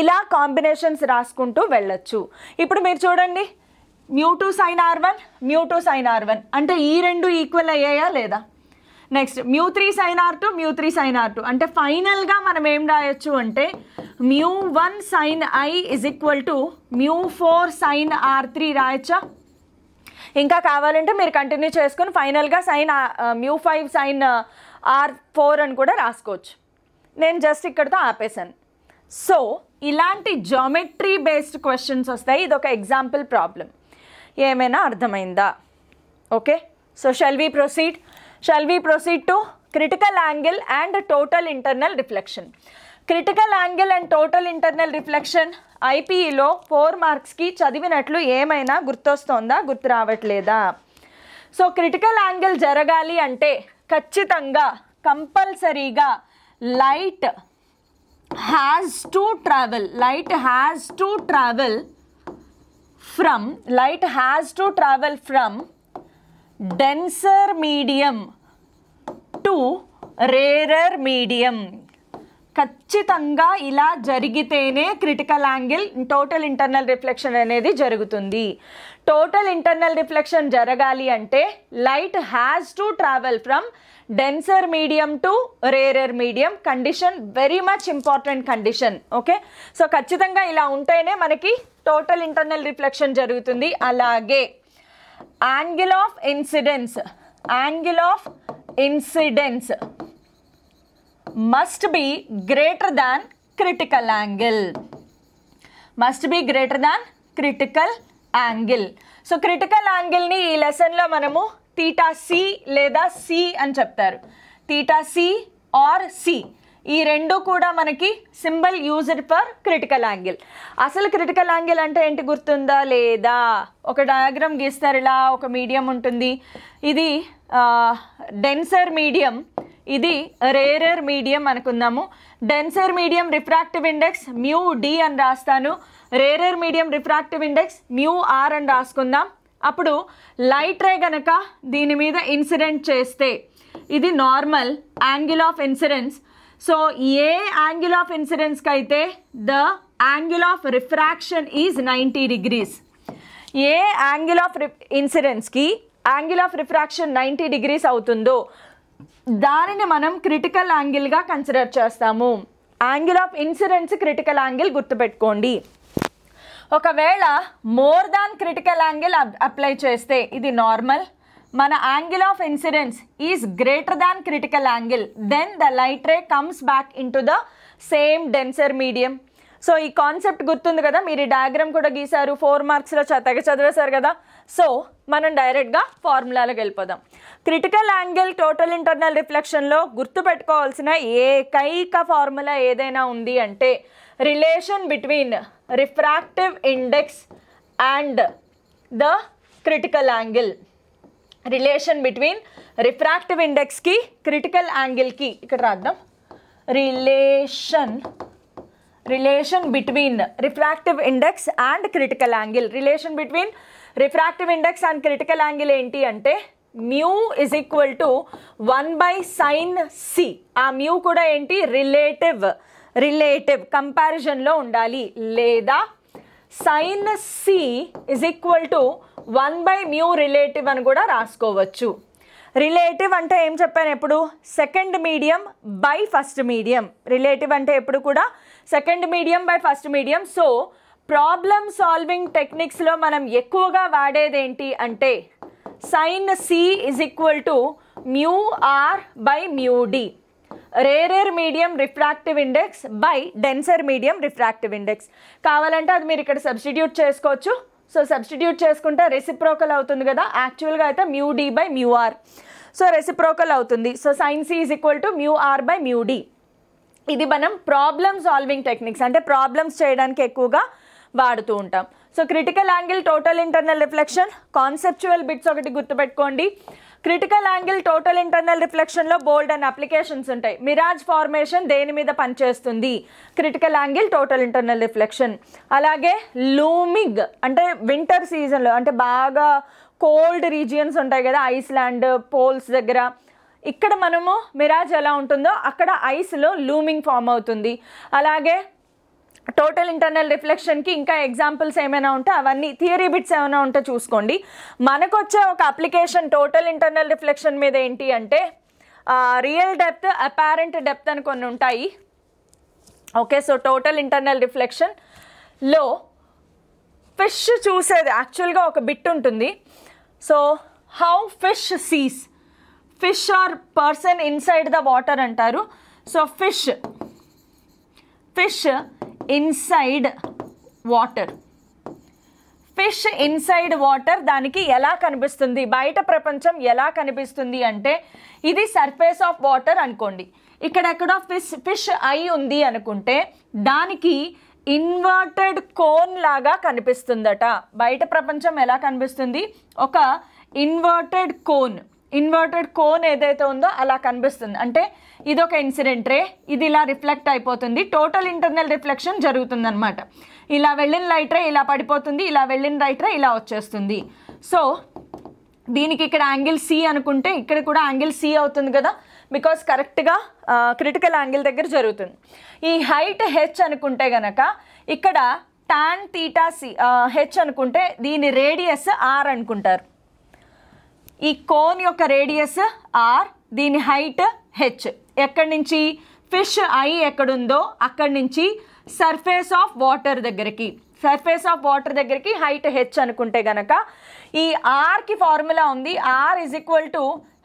ఇలా కాంబినేషన్స్ రాసుకుంటూ వెళ్ళొచ్చు ఇప్పుడు మీరు చూడండి mu two sine R one mu two sine R one అంటే ఈ రెండు ఈక్వల్ అయ్యాయా లేదా next mu three sine R two mu three sine R two అంటే ఫైనల్గా మనం ఏం రాయొచ్చు అంటే mu one sine I is equal to mu four sine R three రాయొచ్చా ఇంకా కావాలంటే మీరు కంటిన్యూ చేసుకొని ఫైనల్గా sine mu five sine R four అని కూడా రాసుకోవచ్చు నేను జస్ట్ ఇక్కడితో ఆపేశాను సో ఇలాంటి జామెట్రీ బేస్డ్ క్వశ్చన్స్ వస్తాయి ఇది ఒక ఎగ్జాంపుల్ ప్రాబ్లం ఏమైనా అర్థమైందా okay so shall we proceed shall we proceed to critical angle and total internal reflection critical angle and total internal reflection ఐపీఈలో ఫోర్ మార్క్స్కి చదివినట్లు ఏమైనా గుర్తొస్తోందా గుర్తు రావట్లేదా సో క్రిటికల్ యాంగిల్ జరగాలి అంటే ఖచ్చితంగా కంపల్సరీగా light has to travel light has to travel from light has to travel from denser medium to rarer medium ఖచ్చితంగా ఇలా జరిగితేనే critical angle total internal reflection అనేది జరుగుతుంది టోటల్ ఇంటర్నల్ రిఫ్లెక్షన్ జరగాలి అంటే light has to travel from denser medium to rarer medium condition very much important condition okay so ఖచ్చితంగా ఇలా ఉంటేనే మనకి టోటల్ ఇంటర్నల్ రిఫ్లెక్షన్ జరుగుతుంది అలాగే angle of incidence angle of incidence must be greater than critical angle must be greater than critical angle so critical యాంగిల్ని ఈ లెసన్లో మనము తీటా సి లేదా సి అని చెప్తారు తీటా సి ఆర్ సి ఈ రెండు కూడా మనకి symbol used for critical angle అసలు క్రిటికల్ యాంగిల్ అంటే ఏంటి గుర్తుందా లేదా ఒక డయాగ్రామ్ గీస్తారు ఇలా ఒక మీడియం ఉంటుంది ఇది డెన్సర్ మీడియం ఇది రేరర్ మీడియం అనుకుందాము denser medium refractive index mu D అని రాస్తాను rarer medium refractive index mu R అని రాసుకుందాం అప్పుడు లైట్ రే గనక దీని మీద ఇన్సిడెంట్ చేస్తే ఇది normal angle of incidence so ఏ యాంగిల్ ఆఫ్ ఇన్సిడెన్స్కి అయితే the angle of refraction is ninety degrees ఏ యాంగిల్ ఆఫ్ ఇన్సిడెన్స్కి angle of refraction ninety degrees అవుతుందో దానిని మనం క్రిటికల్ యాంగిల్గా కన్సిడర్ చేస్తాము angle of incidence critical angle గుర్తుపెట్టుకోండి ఒకవేళ more than critical angle apply చేస్తే ఇది నార్మల్ మన angle of incidence is greater than critical angle then the light ray comes back into the same denser medium so ఈ concept గుర్తుంది కదా మీరు ఈ డయాగ్రామ్ కూడా గీశారు ఫోర్ మార్క్స్లో తెగ చదివేశారు కదా సో మనం డైరెక్ట్గా ఫార్ములాలోకి వెళ్ళిపోదాం క్రిటికల్ యాంగిల్ టోటల్ ఇంటర్నల్ రిఫ్లెక్షన్లో గుర్తుపెట్టుకోవాల్సిన ఏకైక ఫార్ములా ఏదైనా ఉంది అంటే relation between refractive index and the critical angle. Relation between refractive index ki critical angle ki ఇక్కడ రాద్దాం relation relation between refractive index and critical angle relation between refractive index and critical angle ఏంటి అంటే mu is equal to one by sine C ఆ mu కూడా ఏంటి relative relative కంపారిజన్లో ఉండాలి లేదా sine C is equal to one by mu relative అని కూడా రాసుకోవచ్చు రిలేటివ్ అంటే ఏం చెప్పాను ఎప్పుడు second medium by first medium relative అంటే ఎప్పుడు కూడా second medium by first medium so problem solving టెక్నిక్స్లో మనం ఎక్కువగా వాడేదేంటి అంటే sine C is equal to mu R by mu D రేరేర్ medium refractive index by denser medium refractive index కావాలంటే అది మీరు ఇక్కడ సబ్స్టిట్యూట్ చేసుకోవచ్చు సో సబ్స్టిట్యూట్ చేసుకుంటే రెసిప్రోకల్ అవుతుంది కదా యాక్చువల్గా అయితే mu D by mu R so reciprocal అవుతుంది so sines is equal to mu R by mu D ఇది మనం ప్రాబ్లమ్ సాల్వింగ్ టెక్నిక్స్ అంటే ప్రాబ్లమ్స్ చేయడానికి ఎక్కువగా వాడుతూ ఉంటాం so critical angle total internal reflection conceptual bits ఒకటి గుర్తుపెట్టుకోండి క్రిటికల్ యాంగిల్ టోటల్ ఇంటర్నల్ రిఫ్లెక్షన్లో బోల్డ్ అండ్ అప్లికేషన్స్ ఉంటాయి మిరాజ్ ఫార్మేషన్ దేని మీద పనిచేస్తుంది critical angle total internal reflection అలాగే లూమింగ్ అంటే వింటర్ సీజన్లో అంటే బాగా కోల్డ్ రీజియన్స్ ఉంటాయి కదా ఐస్లాండ్ పోల్స్ దగ్గర ఇక్కడ మనము మిరాజ్ ఎలా ఉంటుందో అక్కడ ఐస్లో లూమింగ్ ఫామ్ అవుతుంది అలాగే టోటల్ ఇంటర్నల్ రిఫ్లెక్షన్కి ఇంకా ఎగ్జాంపుల్స్ ఏమైనా ఉంటే అవన్నీ థియరీ బిట్స్ ఏమైనా ఉంటే చూసుకోండి మనకు వచ్చే ఒక అప్లికేషన్ టోటల్ ఇంటర్నల్ రిఫ్లెక్షన్ మీద ఏంటి అంటే రియల్ డెప్త్ అపారెంట్ డెప్త్ అని కొన్ని ఉంటాయి ఓకే సో టోటల్ ఇంటర్నల్ రిఫ్లెక్షన్లో ఫిష్ చూసేది యాక్చువల్గా ఒక బిట్ ఉంటుంది so how fish sees fish or person inside the water అంటారు so fish fish inside water fish inside water దానికి ఎలా కనిపిస్తుంది బయట ప్రపంచం ఎలా కనిపిస్తుంది అంటే ఇది సర్ఫేస్ ఆఫ్ వాటర్ అనుకోండి ఇక్కడెక్కడ ఫిష్ ఫిష్ ఐ ఉంది అనుకుంటే దానికి ఇన్వర్టెడ్ కోన్ లాగా కనిపిస్తుందట బయట ప్రపంచం ఎలా కనిపిస్తుంది ఒక ఇన్వర్టెడ్ కోన్ ఇన్వర్టెడ్ కోన్ ఏదైతే ఉందో అలా కనిపిస్తుంది అంటే ఇదొక ఇన్సిడెంట్ రే ఇది ఇలా రిఫ్లెక్ట్ అయిపోతుంది టోటల్ ఇంటర్నల్ రిఫ్లెక్షన్ జరుగుతుందన్నమాట ఇలా వెళ్ళిన లైట్ రే ఇలా పడిపోతుంది ఇలా వెళ్ళిన లైట్ రే ఇలా వచ్చేస్తుంది సో దీనికి ఇక్కడ యాంగిల్ సి అనుకుంటే ఇక్కడ కూడా యాంగిల్ సి అవుతుంది కదా బికాస్ కరెక్ట్గా క్రిటికల్ యాంగిల్ దగ్గర జరుగుతుంది ఈ హైట్ హెచ్ అనుకుంటే గనక ఇక్కడ టాన్ తీటా సి హెచ్ అనుకుంటే దీని రేడియస్ ఆర్ అనుకుంటారు ఈ కోన్ యొక్క రేడియస్ ఆర్ దీని హైట్ హెచ్ ఎక్కడి నుంచి ఫిష్ ఐ ఎక్కడుందో అక్కడి నుంచి సర్ఫేస్ ఆఫ్ వాటర్ దగ్గరికి సర్ఫేస్ ఆఫ్ వాటర్ దగ్గరికి హైట్ హెచ్ అనుకుంటే గనక ఈ ఆర్కి ఫార్ములా ఉంది R is equal to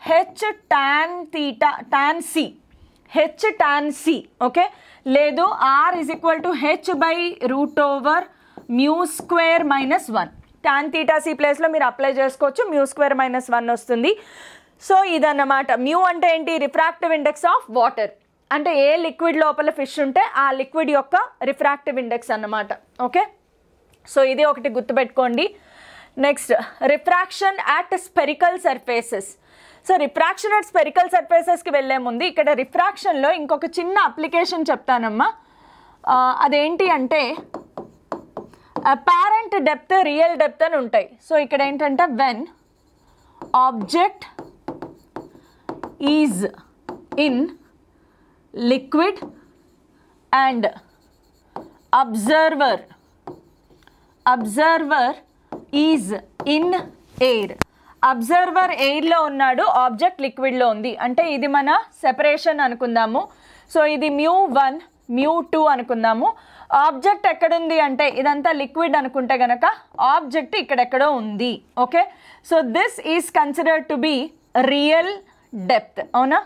H tan theta tan C H tan C okay లేదు R is equal to H by root over mu square minus one tan theta C ప్లేస్లో మీరు apply చేసుకోవచ్చు mu square minus one వస్తుంది so ఇదన్నమాట mu అంటే ఏంటి refractive index of water అంటే ఏ liquid లోపల ఫిష్ ఉంటే ఆ లిక్విడ్ యొక్క రిఫ్రాక్టివ్ ఇండెక్స్ అన్నమాట ఓకే సో ఇది ఒకటి గుర్తుపెట్టుకోండి next refraction at spherical surfaces so refraction at spherical సర్ఫేసెస్కి వెళ్ళే ముందు ఇక్కడ రిఫ్రాక్షన్లో ఇంకొక చిన్న అప్లికేషన్ చెప్తానమ్మా అదేంటి అంటే అపారెంట్ డెప్త్ రియల్ డెప్త్ అని ఉంటాయి సో ఇక్కడ ఏంటంటే when object is in liquid and observer observer is in air observer ఎయిర్లో ఉన్నాడు ఆబ్జెక్ట్ లిక్విడ్లో ఉంది అంటే ఇది మన సెపరేషన్ అనుకుందాము సో ఇది మ్యూ వన్ మ్యూ టూ అనుకుందాము ఆబ్జెక్ట్ ఎక్కడుంది అంటే ఇదంతా లిక్విడ్ అనుకుంటే గనక ఆబ్జెక్ట్ ఇక్కడెక్కడో ఉంది okay so this is considered to be real depth అవునా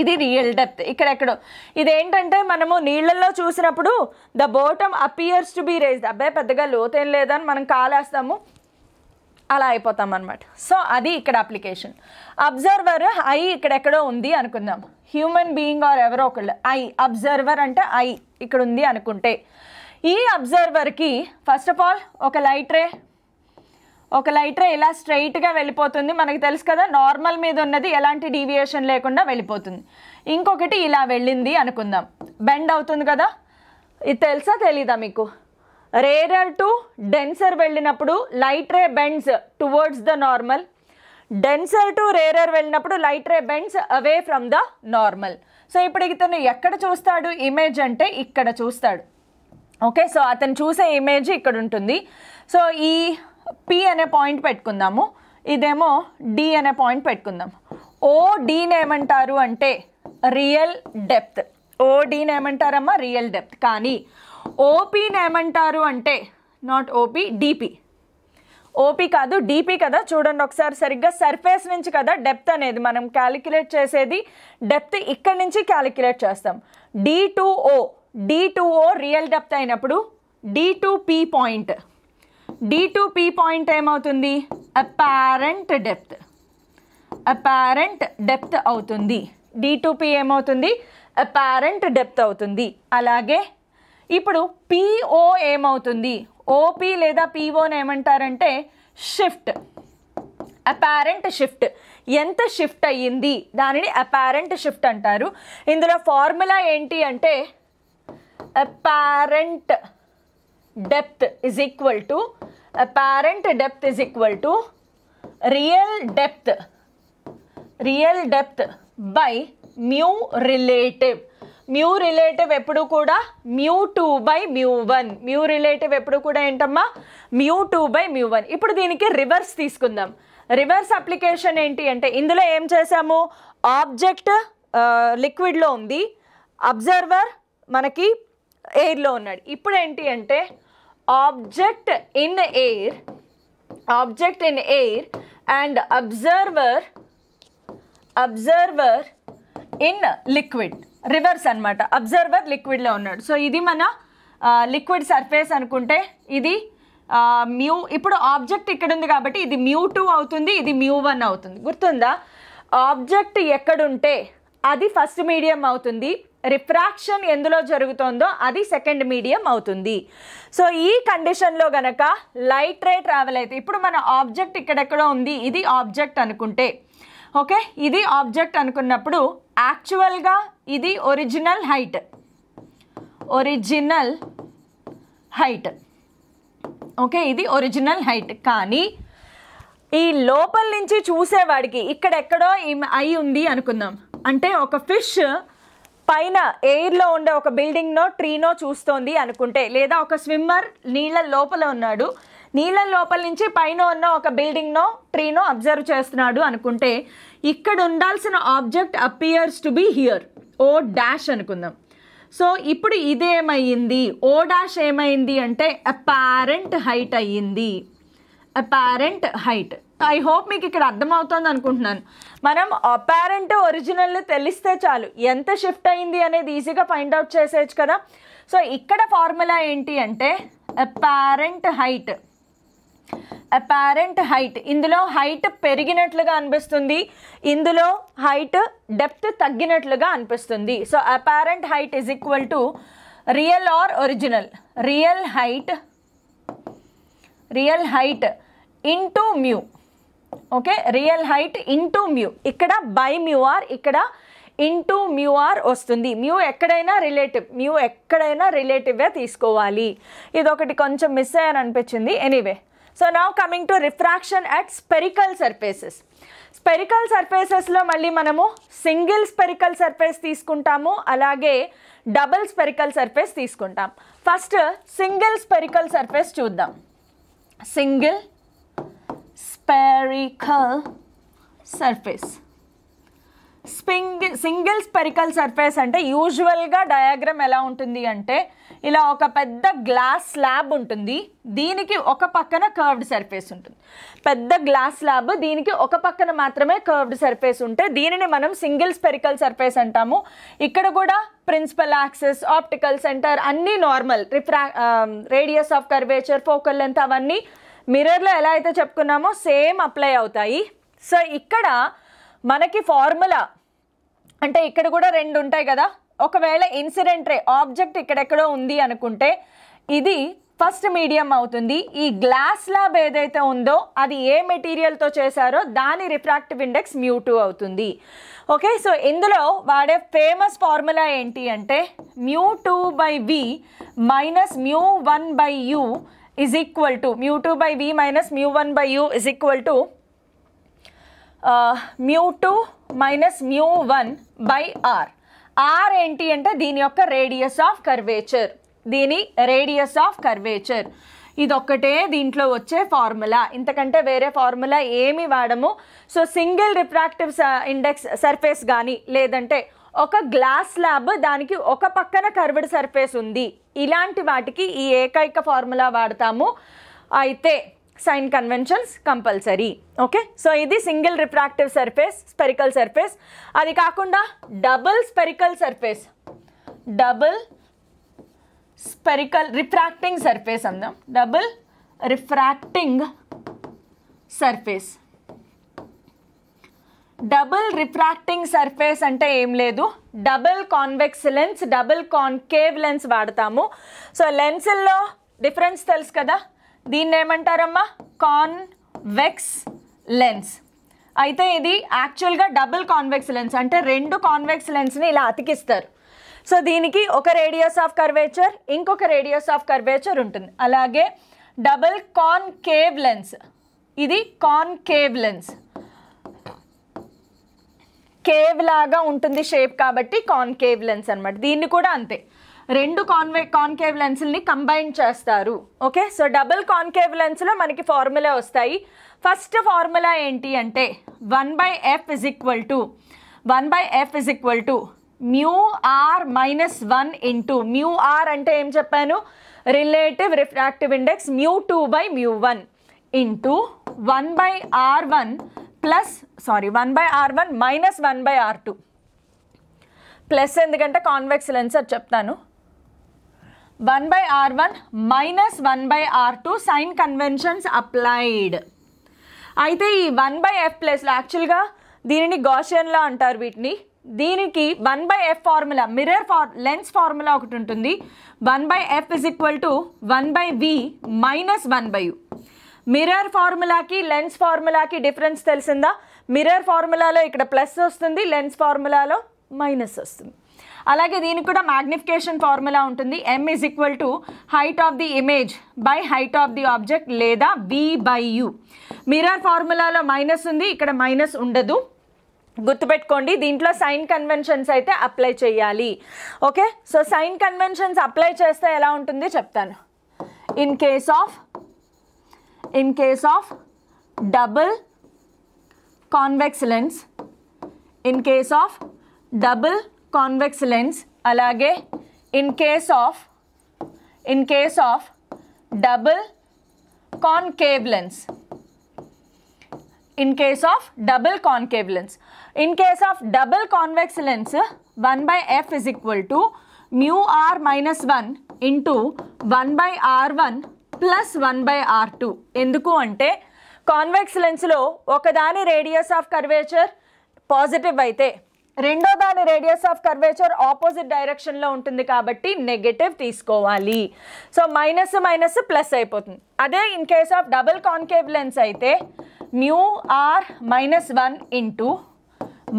ఇది రియల్ డెప్త్ ఇక్కడెక్కడో ఇదేంటంటే మనము నీళ్ళల్లో చూసినప్పుడు the bottom appears to be raise అబ్బాయి పెద్దగా లోతేం లేదని మనం కాలేస్తాము అలా అయిపోతాం అనమాట సో అది ఇక్కడ అప్లికేషన్ అబ్జర్వర్ ఐ ఇక్కడెక్కడో ఉంది అనుకుందాం హ్యూమన్ బీయింగ్ ఆర్ ఎవరో ఒకళ్ళు ఐ అబ్జర్వర్ అంటే ఐ ఇక్కడ ఉంది అనుకుంటే ఈ అబ్జర్వర్కి ఫస్ట్ ఆఫ్ ఆల్ ఒక లైట్ రే ఒక లైట్ రే ఇలా స్ట్రైట్గా వెళ్ళిపోతుంది మనకు తెలుసు కదా నార్మల్ మీద ఉన్నది ఎలాంటి డీవియేషన్ లేకుండా వెళ్ళిపోతుంది ఇంకొకటి ఇలా వెళ్ళింది అనుకుందాం బెండ్ అవుతుంది కదా ఇది తెలుసా తెలీదా మీకు రేరర్ టు డెన్సర్ వెళ్ళినప్పుడు light ray bends towards the normal denser to rarer వెళ్ళినప్పుడు light ray bends away from the normal so ఇప్పుడు ఇతను ఎక్కడ చూస్తాడు ఇమేజ్ అంటే ఇక్కడ చూస్తాడు ఓకే సో అతను చూసే ఇమేజ్ ఇక్కడ ఉంటుంది సో ఈ పి అనే పాయింట్ పెట్టుకుందాము ఇదేమో డి అనే పాయింట్ పెట్టుకుందాం ఓ డీని ఏమంటారు అంటే రియల్ డెప్త్ ఓ డీని ఏమంటారమ్మా రియల్ డెప్త్ కానీ ఓపీని ఏమంటారు అంటే నాట్ ఓపీ డిపి ఓపీ కాదు డీపీ కదా చూడండి ఒకసారి సరిగ్గా సర్ఫేస్ నుంచి కదా డెప్త్ అనేది మనం క్యాలిక్యులేట్ చేసేది డెప్త్ ఇక్కడ నుంచి క్యాలిక్యులేట్ చేస్తాం D to O D to O real depth అయినప్పుడు D to P point D to P point ఏమవుతుంది అపారెంట్ డెప్త్ అపారెంట్ డెప్త్ అవుతుంది డి టూ పీ ఏమవుతుంది అపారెంట్ డెప్త్ అవుతుంది అలాగే ఇప్పుడు పిఓ ఏమవుతుంది ఓపీ లేదా పిఓని ఏమంటారంటే షిఫ్ట్ అపారెంట్ షిఫ్ట్ ఎంత షిఫ్ట్ అయ్యింది దానిని అపారెంట్ షిఫ్ట్ అంటారు ఇందులో ఫార్ములా ఏంటి అంటే apparent depth is equal to apparent depth is equal to real depth real depth by mu relative mu relative ఎప్పుడు కూడా mu two by mu one mu relative ఎప్పుడు కూడా ఏంటమ్మా mu two by mu one ఇప్పుడు దీనికి reverse తీసుకుందాం reverse application ఏంటి అంటే ఇందులో ఏం చేసాము ఆబ్జెక్ట్ లిక్విడ్లో ఉంది అబ్జర్వర్ మనకి ఎయిర్లో ఉన్నాడు ఇప్పుడు ఏంటి అంటే object in air object in air and observer observer in liquid reverse అనమాట అబ్జర్వర్ లిక్విడ్లో ఉన్నాడు సో ఇది మన లిక్విడ్ సర్ఫేస్ అనుకుంటే ఇది మ్యూ ఇప్పుడు ఆబ్జెక్ట్ ఇక్కడ ఉంది కాబట్టి ఇది మ్యూ టూ అవుతుంది ఇది మ్యూ వన్ అవుతుంది గుర్తుందా ఆబ్జెక్ట్ ఎక్కడుంటే అది ఫస్ట్ మీడియం అవుతుంది రిఫ్రాక్షన్ ఎందులో జరుగుతుందో అది సెకండ్ మీడియం అవుతుంది సో ఈ కండిషన్లో గనక లైట్ రే ట్రావెల్ అయితే ఇప్పుడు మన ఆబ్జెక్ట్ ఇక్కడెక్కడో ఉంది ఇది ఆబ్జెక్ట్ అనుకుంటే ఓకే ఇది ఆబ్జెక్ట్ అనుకున్నప్పుడు యాక్చువల్గా ఇది original height original height okay ఇది ఒరిజినల్ హైట్ కానీ ఈ లోపల నుంచి చూసేవాడికి ఇక్కడెక్కడో అయి ఉంది అనుకుందాం అంటే ఒక ఫిష్ పైన ఎయిర్లో ఉండే ఒక బిల్డింగ్నో ట్రీనో చూస్తోంది అనుకుంటే లేదా ఒక స్విమ్మర్ నీళ్ళ లోపల ఉన్నాడు నీళ్ళ లోపల నుంచి పైన ఉన్న ఒక బిల్డింగ్నో ట్రీనో అబ్జర్వ్ చేస్తున్నాడు అనుకుంటే ఇక్కడ ఉండాల్సిన object appears to be here O dash అనుకుందాం సో ఇప్పుడు ఇదేమయ్యింది ఓ డాష్ ఏమైంది అంటే అపారెంట్ హైట్ అయ్యింది అపారెంట్ హైట్ ఐ హోప్ మీకు ఇక్కడ అర్థమవుతుంది అనుకుంటున్నాను మనం అపారెంట్ ఒరిజినల్ తెలిస్తే చాలు ఎంత షిఫ్ట్ అయింది అనేది ఈజీగా ఫైండ్ అవుట్ చేసేయచ్చు కదా సో ఇక్కడ ఫార్ములా ఏంటి అంటే అపారెంట్ హైట్ అపారెంట్ హైట్ ఇందులో హైట్ పెరిగినట్లుగా అనిపిస్తుంది ఇందులో హైట్ డెప్త్ తగ్గినట్లుగా అనిపిస్తుంది so apparent height is equal to real or original real height real height into mu okay real height into mu ఇక్కడ బై మ్యూ ఆర్ ఇక్కడ ఇంటూ మ్యూఆర్ వస్తుంది mu ఎక్కడైనా రిలేటివ్ మ్యూ ఎక్కడైనా రిలేటివ్గా తీసుకోవాలి ఇది ఒకటి కొంచెం మిస్ అయ్యారనిపించింది anyway so now coming to refraction at spherical surfaces spherical సర్ఫేసెస్లో మళ్ళీ మనము సింగిల్ స్పెరికల్ సర్ఫేస్ తీసుకుంటాము అలాగే డబుల్ స్పెరికల్ సర్ఫేస్ తీసుకుంటాం ఫస్ట్ సింగిల్ స్పెరికల్ సర్ఫేస్ చూద్దాం సింగిల్ స్పెరికల్ సర్ఫేస్ స్పింగ్ సింగిల్ స్పెరికల్ సర్ఫేస్ అంటే యూజువల్గా డయాగ్రామ్ ఎలా ఉంటుంది అంటే ఇలా ఒక పెద్ద గ్లాస్ స్లాబ్ ఉంటుంది దీనికి ఒక పక్కన కర్వ్డ్ సర్ఫేస్ ఉంటుంది పెద్ద గ్లాస్ స్లాబ్ దీనికి ఒక పక్కన మాత్రమే కర్వ్డ్ సర్ఫేస్ ఉంటే దీనిని మనం సింగిల్ స్పెరికల్ సర్ఫేస్ అంటాము ఇక్కడ కూడా ప్రిన్సిపల్ యాక్సెస్ ఆప్టికల్ సెంటర్ అన్నీ నార్మల్ రిఫ్రా radius of curvature focal length అవన్నీ మిర్రర్లో ఎలా అయితే చెప్పుకున్నామో సేమ్ అప్లై అవుతాయి సో ఇక్కడ మనకి ఫార్ములా అంటే ఇక్కడ కూడా రెండు ఉంటాయి కదా ఒకవేళ ఇన్సిడెంట్ రే ఆబ్జెక్ట్ ఇక్కడెక్కడో ఉంది అనుకుంటే ఇది ఫస్ట్ మీడియం అవుతుంది ఈ గ్లాస్ ల్యాబ్ ఏదైతే ఉందో అది ఏ మెటీరియల్తో చేశారో దాని రిఫ్రాక్టివ్ ఇండెక్స్ మ్యూ టూ అవుతుంది ఓకే సో ఇందులో వాడే ఫేమస్ ఫార్ములా ఏంటి అంటే mu two by V minus mu one by U is equal to mu two by V minus mu one by U is equal to mu two minus mu one by R R ఏంటి అంటే దీని యొక్క radius of curvature దీని radius of curvature ఇదొక్కటే దీంట్లో వచ్చే formula ఇంతకంటే వేరే ఫార్ములా ఏమి వాడము so single refractive index surface కానీ లేదంటే ఒక గ్లాస్ ల్యాబ్ దానికి ఒక పక్కన కర్వ్డ్ సర్ఫేస్ ఉంది ఇలాంటి వాటికి ఈ ఏకైక ఫార్ములా వాడతాము అయితే sign conventions compulsory okay so ఇది single refractive surface spherical surface అది కాకుండా double spherical surface double spherical refracting surface అందాం double refracting surface double refracting surface అంటే ఏం లేదు double convex lens double concave lens వాడతాము సో లెన్సుల్లో డిఫరెన్స్ తెలుసు కదా దీన్ని ఏమంటారమ్మా కాన్వెక్స్ లెన్స్ అయితే ఇది యాక్చువల్గా డబుల్ కాన్వెక్స్ లెన్స్ అంటే రెండు కాన్వెక్స్ లెన్స్ని ఇలా అతికిస్తారు సో దీనికి ఒక రేడియస్ ఆఫ్ కర్వేచర్ ఇంకొక రేడియస్ ఆఫ్ కర్వేచర్ ఉంటుంది అలాగే డబుల్ కేవ్ లెన్స్ ఇది కేవ్ లెన్స్ కేవ్ లాగా ఉంటుంది షేప్ కాబట్టి కేవ్ లెన్స్ అనమాట దీన్ని కూడా అంతే రెండు కాన్వే కాన్కేవ్ లెన్స్ని కంబైన్ చేస్తారు ఓకే సో డబుల్ కాన్కేవ్ లెన్స్లో మనకి ఫార్ములా వస్తాయి ఫస్ట్ ఫార్ములా ఏంటి అంటే one by F is equal to one by F is equal to mu R minus one into mu R అంటే ఏం చెప్పాను relative refractive index mu two by mu one into one by R one plus sorry one by R one minus one by R two plus ఎందుకంటే convex lens అది చెప్తాను 1 by R1 minus 1 by R2 sign conventions applied అయితే ఈ one by F plus యాక్చువల్గా దీనిని గాషియన్లా అంటారు వీటిని దీనికి one by F formula mirror for lens formula ఒకటి ఉంటుంది one by F is equal to one by V minus one by mirror ఫార్ములాకి లెన్స్ ఫార్ములాకి డిఫరెన్స్ తెలిసిందా మిర్రర్ ఫార్ములాలో ఇక్కడ ప్లస్ వస్తుంది లెన్స్ ఫార్ములాలో మైనస్ వస్తుంది అలాగే దీనికి కూడా మ్యాగ్నిఫికేషన్ ఫార్ములా ఉంటుంది M is equal to height of the image by height of the object లేదా వి బై యు మిరర్ ఫార్ములాలో మైనస్ ఉంది ఇక్కడ మైనస్ ఉండదు గుర్తుపెట్టుకోండి దీంట్లో సైన్ కన్వెన్షన్స్ అయితే అప్లై చేయాలి okay so sign conventions apply చేస్తే ఎలా ఉంటుంది చెప్తాను in case of in case of double convex lens in case of double convex lens అలాగే in case of in case of double concave lens in case of double concave lens in case of double convex lens one by F is equal to mu R minus one into one by R one plus one by R two ఎందుకు అంటే convex లెన్స్లో ఒకదాని radius of curvature positive అయితే రెండో దాని radius of curvature opposite డైరెక్షన్లో ఉంటుంది కాబట్టి negative తీసుకోవాలి సో మైనస్ మైనస్ ప్లస్ అయిపోతుంది అదే in case of double concave lens అయితే mu R minus one into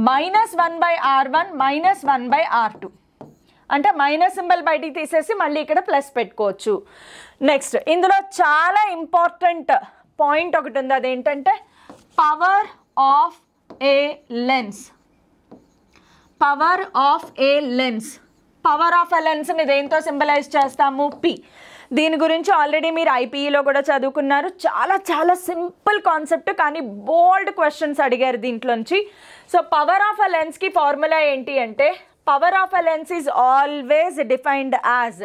minus one by R one minus one by R two అంటే మైనస్ సింబల్ బయటికి తీసేసి మళ్ళీ ఇక్కడ ప్లస్ పెట్టుకోవచ్చు నెక్స్ట్ ఇందులో చాలా ఇంపార్టెంట్ పాయింట్ ఒకటి ఉంది అదేంటంటే power of a lens power of a lens power of a లెన్స్ని దేంతో సింబలైజ్ చేస్తాము పి దీని గురించి ఆల్రెడీ మీరు ఐపీఈలో e కూడా చదువుకున్నారు చాలా చాలా సింపుల్ కాన్సెప్ట్ కానీ బోల్డ్ క్వశ్చన్స్ అడిగారు దీంట్లోంచి సో పవర్ ఆఫ్ అ లెన్స్కి ఫార్ములా ఏంటి అంటే power of a lens is always defined as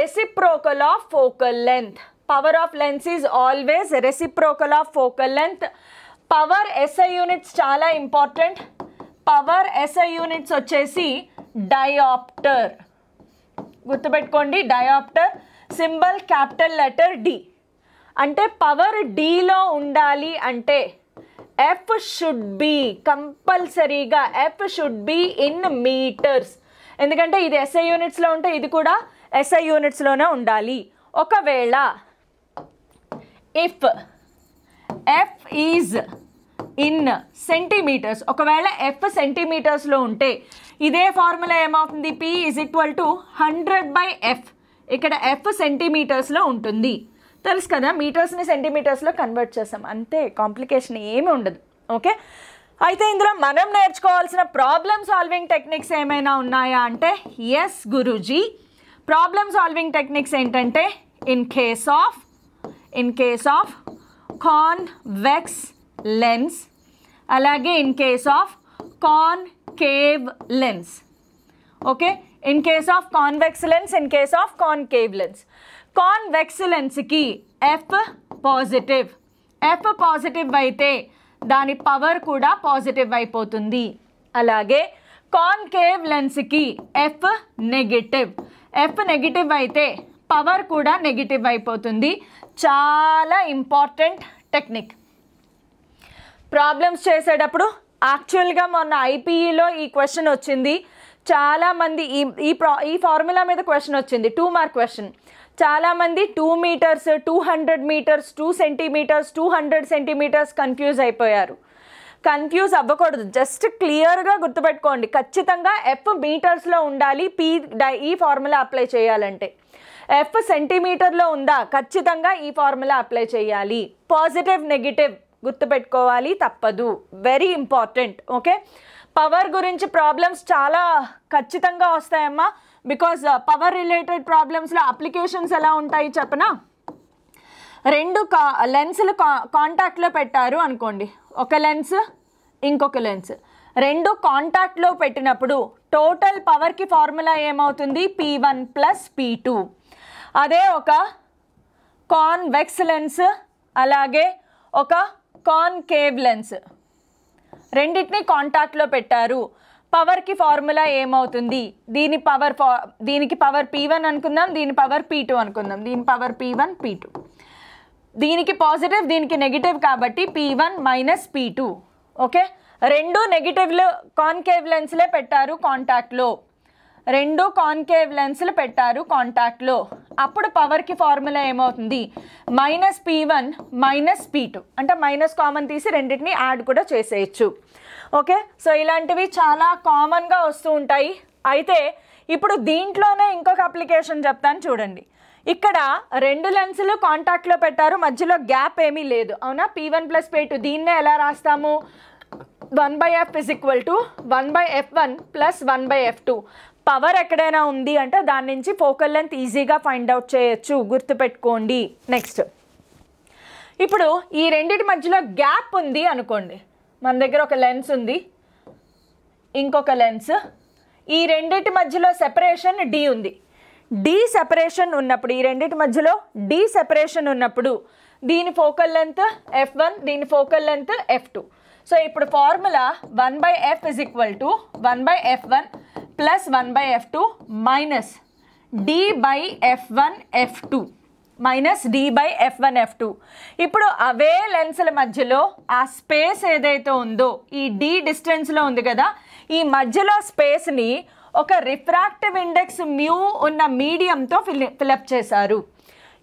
reciprocal of focal length power of lens is always reciprocal of focal length power SI units చాలా important power SI units వచ్చేసి diopter గుర్తుపెట్టుకోండి diopter symbol capital letter D అంటే power డీలో ఉండాలి అంటే F should be కంపల్సరీగా F should be in metres ఎందుకంటే ఇది ఎస్ఐ యూనిట్స్లో ఉంటే ఇది కూడా ఎస్ఐ యూనిట్స్లోనే ఉండాలి ఒకవేళ if F is in centimetres ఒకవేళ ఎఫ్ సెంటీమీటర్స్లో ఉంటే ఇదే ఫార్ములా ఏమవుతుంది P is equal to hundred by F ఇక్కడ ఎఫ్ సెంటీమీటర్స్లో ఉంటుంది తెలుసు కదా మీటర్స్ని సెంటీమీటర్స్లో కన్వర్ట్ చేస్తాం అంతే కాంప్లికేషన్ ఏమి ఉండదు ఓకే అయితే ఇందులో మనం నేర్చుకోవాల్సిన ప్రాబ్లమ్ సాల్వింగ్ టెక్నిక్స్ ఏమైనా ఉన్నాయా అంటే ఎస్ గురూజీ ప్రాబ్లమ్ సాల్వింగ్ టెక్నిక్స్ ఏంటంటే in case of in case of convex lens అలాగే in case of concave lens okay in case of convex lens in case of cave lens convex lens F positive F positive అయితే దాని power కూడా positive అయిపోతుంది అలాగే concave లెన్స్కి F negative F negative అయితే power కూడా negative అయిపోతుంది చాలా ఇంపార్టెంట్ టెక్నిక్ ప్రాబ్లమ్స్ చేసేటప్పుడు యాక్చువల్గా మొన్న ఐపీఈలో ఈ క్వశ్చన్ వచ్చింది చాలామంది ఈ ఈ ప్రా ఈ ఫార్ములా మీద క్వశ్చన్ వచ్చింది టూ మార్క్ క్వశ్చన్ చాలామంది two meters two hundred meters two centimeters two hundred centimeters confuse అయిపోయారు కన్ఫ్యూజ్ అవ్వకూడదు జస్ట్ క్లియర్గా గుర్తుపెట్టుకోండి ఖచ్చితంగా ఎఫ్ మీటర్స్లో ఉండాలి పీ డై ఈ ఫార్ములా అప్లై చేయాలంటే ఎఫ్ సెంటీమీటర్లో ఉందా ఖచ్చితంగా ఈ ఫార్ములా అప్లై చేయాలి పాజిటివ్ నెగిటివ్ గుర్తుపెట్టుకోవాలి తప్పదు వెరీ ఇంపార్టెంట్ ఓకే పవర్ గురించి ప్రాబ్లమ్స్ చాలా ఖచ్చితంగా వస్తాయమ్మా బికాస్ పవర్ రిలేటెడ్ ప్రాబ్లమ్స్లో అప్లికేషన్స్ ఎలా ఉంటాయి చెప్పనా రెండు కా లెన్సులు కా కాంటాక్ట్లో పెట్టారు అనుకోండి ఒక లెన్స్ ఇంకొక లెన్స్ రెండు కాంటాక్ట్లో పెట్టినప్పుడు టోటల్ పవర్కి ఫార్ములా ఏమవుతుంది P one plus P two అదే ఒక కాన్వెక్స్ లెన్స్ అలాగే ఒక కాన్కేవ్ లెన్స్ రెండింటిని కాంటాక్ట్లో పెట్టారు పవర్కి ఫార్ములా ఏమవుతుంది దీని పవర్ ఫా దీనికి పవర్ పీ వన్ అనుకుందాం దీని పవర్ పీ టూ అనుకుందాం దీని power P one P two దీనికి పాజిటివ్ దీనికి నెగిటివ్ కాబట్టి P one minus P two okay రెండు నెగిటివ్లు కాన్కేవ్ లెన్స్లే పెట్టారు కాంటాక్ట్లో రెండు కాన్కేవ్ లెన్స్లు పెట్టారు కాంటాక్ట్లో అప్పుడు పవర్కి ఫార్ములా ఏమవుతుంది minus P one minus P two అంటే మైనస్ కామన్ తీసి రెండింటిని యాడ్ కూడా చేసేయచ్చు ఓకే సో ఇలాంటివి చాలా కామన్గా వస్తూ ఉంటాయి అయితే ఇప్పుడు దీంట్లోనే ఇంకొక అప్లికేషన్ చెప్తాను చూడండి ఇక్కడ రెండు లెన్సులు కాంటాక్ట్లో పెట్టారు మధ్యలో గ్యాప్ ఏమీ లేదు అవునా P one plus P two దీన్నే ఎలా రాస్తాము one by F is equal to one by F one plus one by F two power ఎక్కడైనా ఉంది అంటే దాని నుంచి ఫోకల్ లెంత్ ఈజీగా ఫైండ్ అవుట్ చేయొచ్చు గుర్తుపెట్టుకోండి నెక్స్ట్ ఇప్పుడు ఈ రెండింటి మధ్యలో గ్యాప్ ఉంది అనుకోండి మన దగ్గర ఒక లెన్స్ ఉంది ఇంకొక లెన్స్ ఈ రెండింటి మధ్యలో సెపరేషన్ డి ఉంది డి సెపరేషన్ ఉన్నప్పుడు ఈ రెండింటి మధ్యలో డి సెపరేషన్ ఉన్నప్పుడు దీని ఫోకల్ లెంత్ ఎఫ్ వన్ దీని focal length F two so ఇప్పుడు formula one by F is equal to one by F one plus one by F two minus D by F one F two minus D by F one F two ఇప్పుడు అవే లెన్స్ల మధ్యలో ఆ space ఏదైతే ఉందో ఈ D డిస్టెన్స్లో ఉంది కదా ఈ మధ్యలో స్పేస్ని ఒక రిఫ్రాక్టివ్ ఇండెక్స్ మ్యూ ఉన్న మీడియంతో ఫిల్ ఫిలప్ చేశారు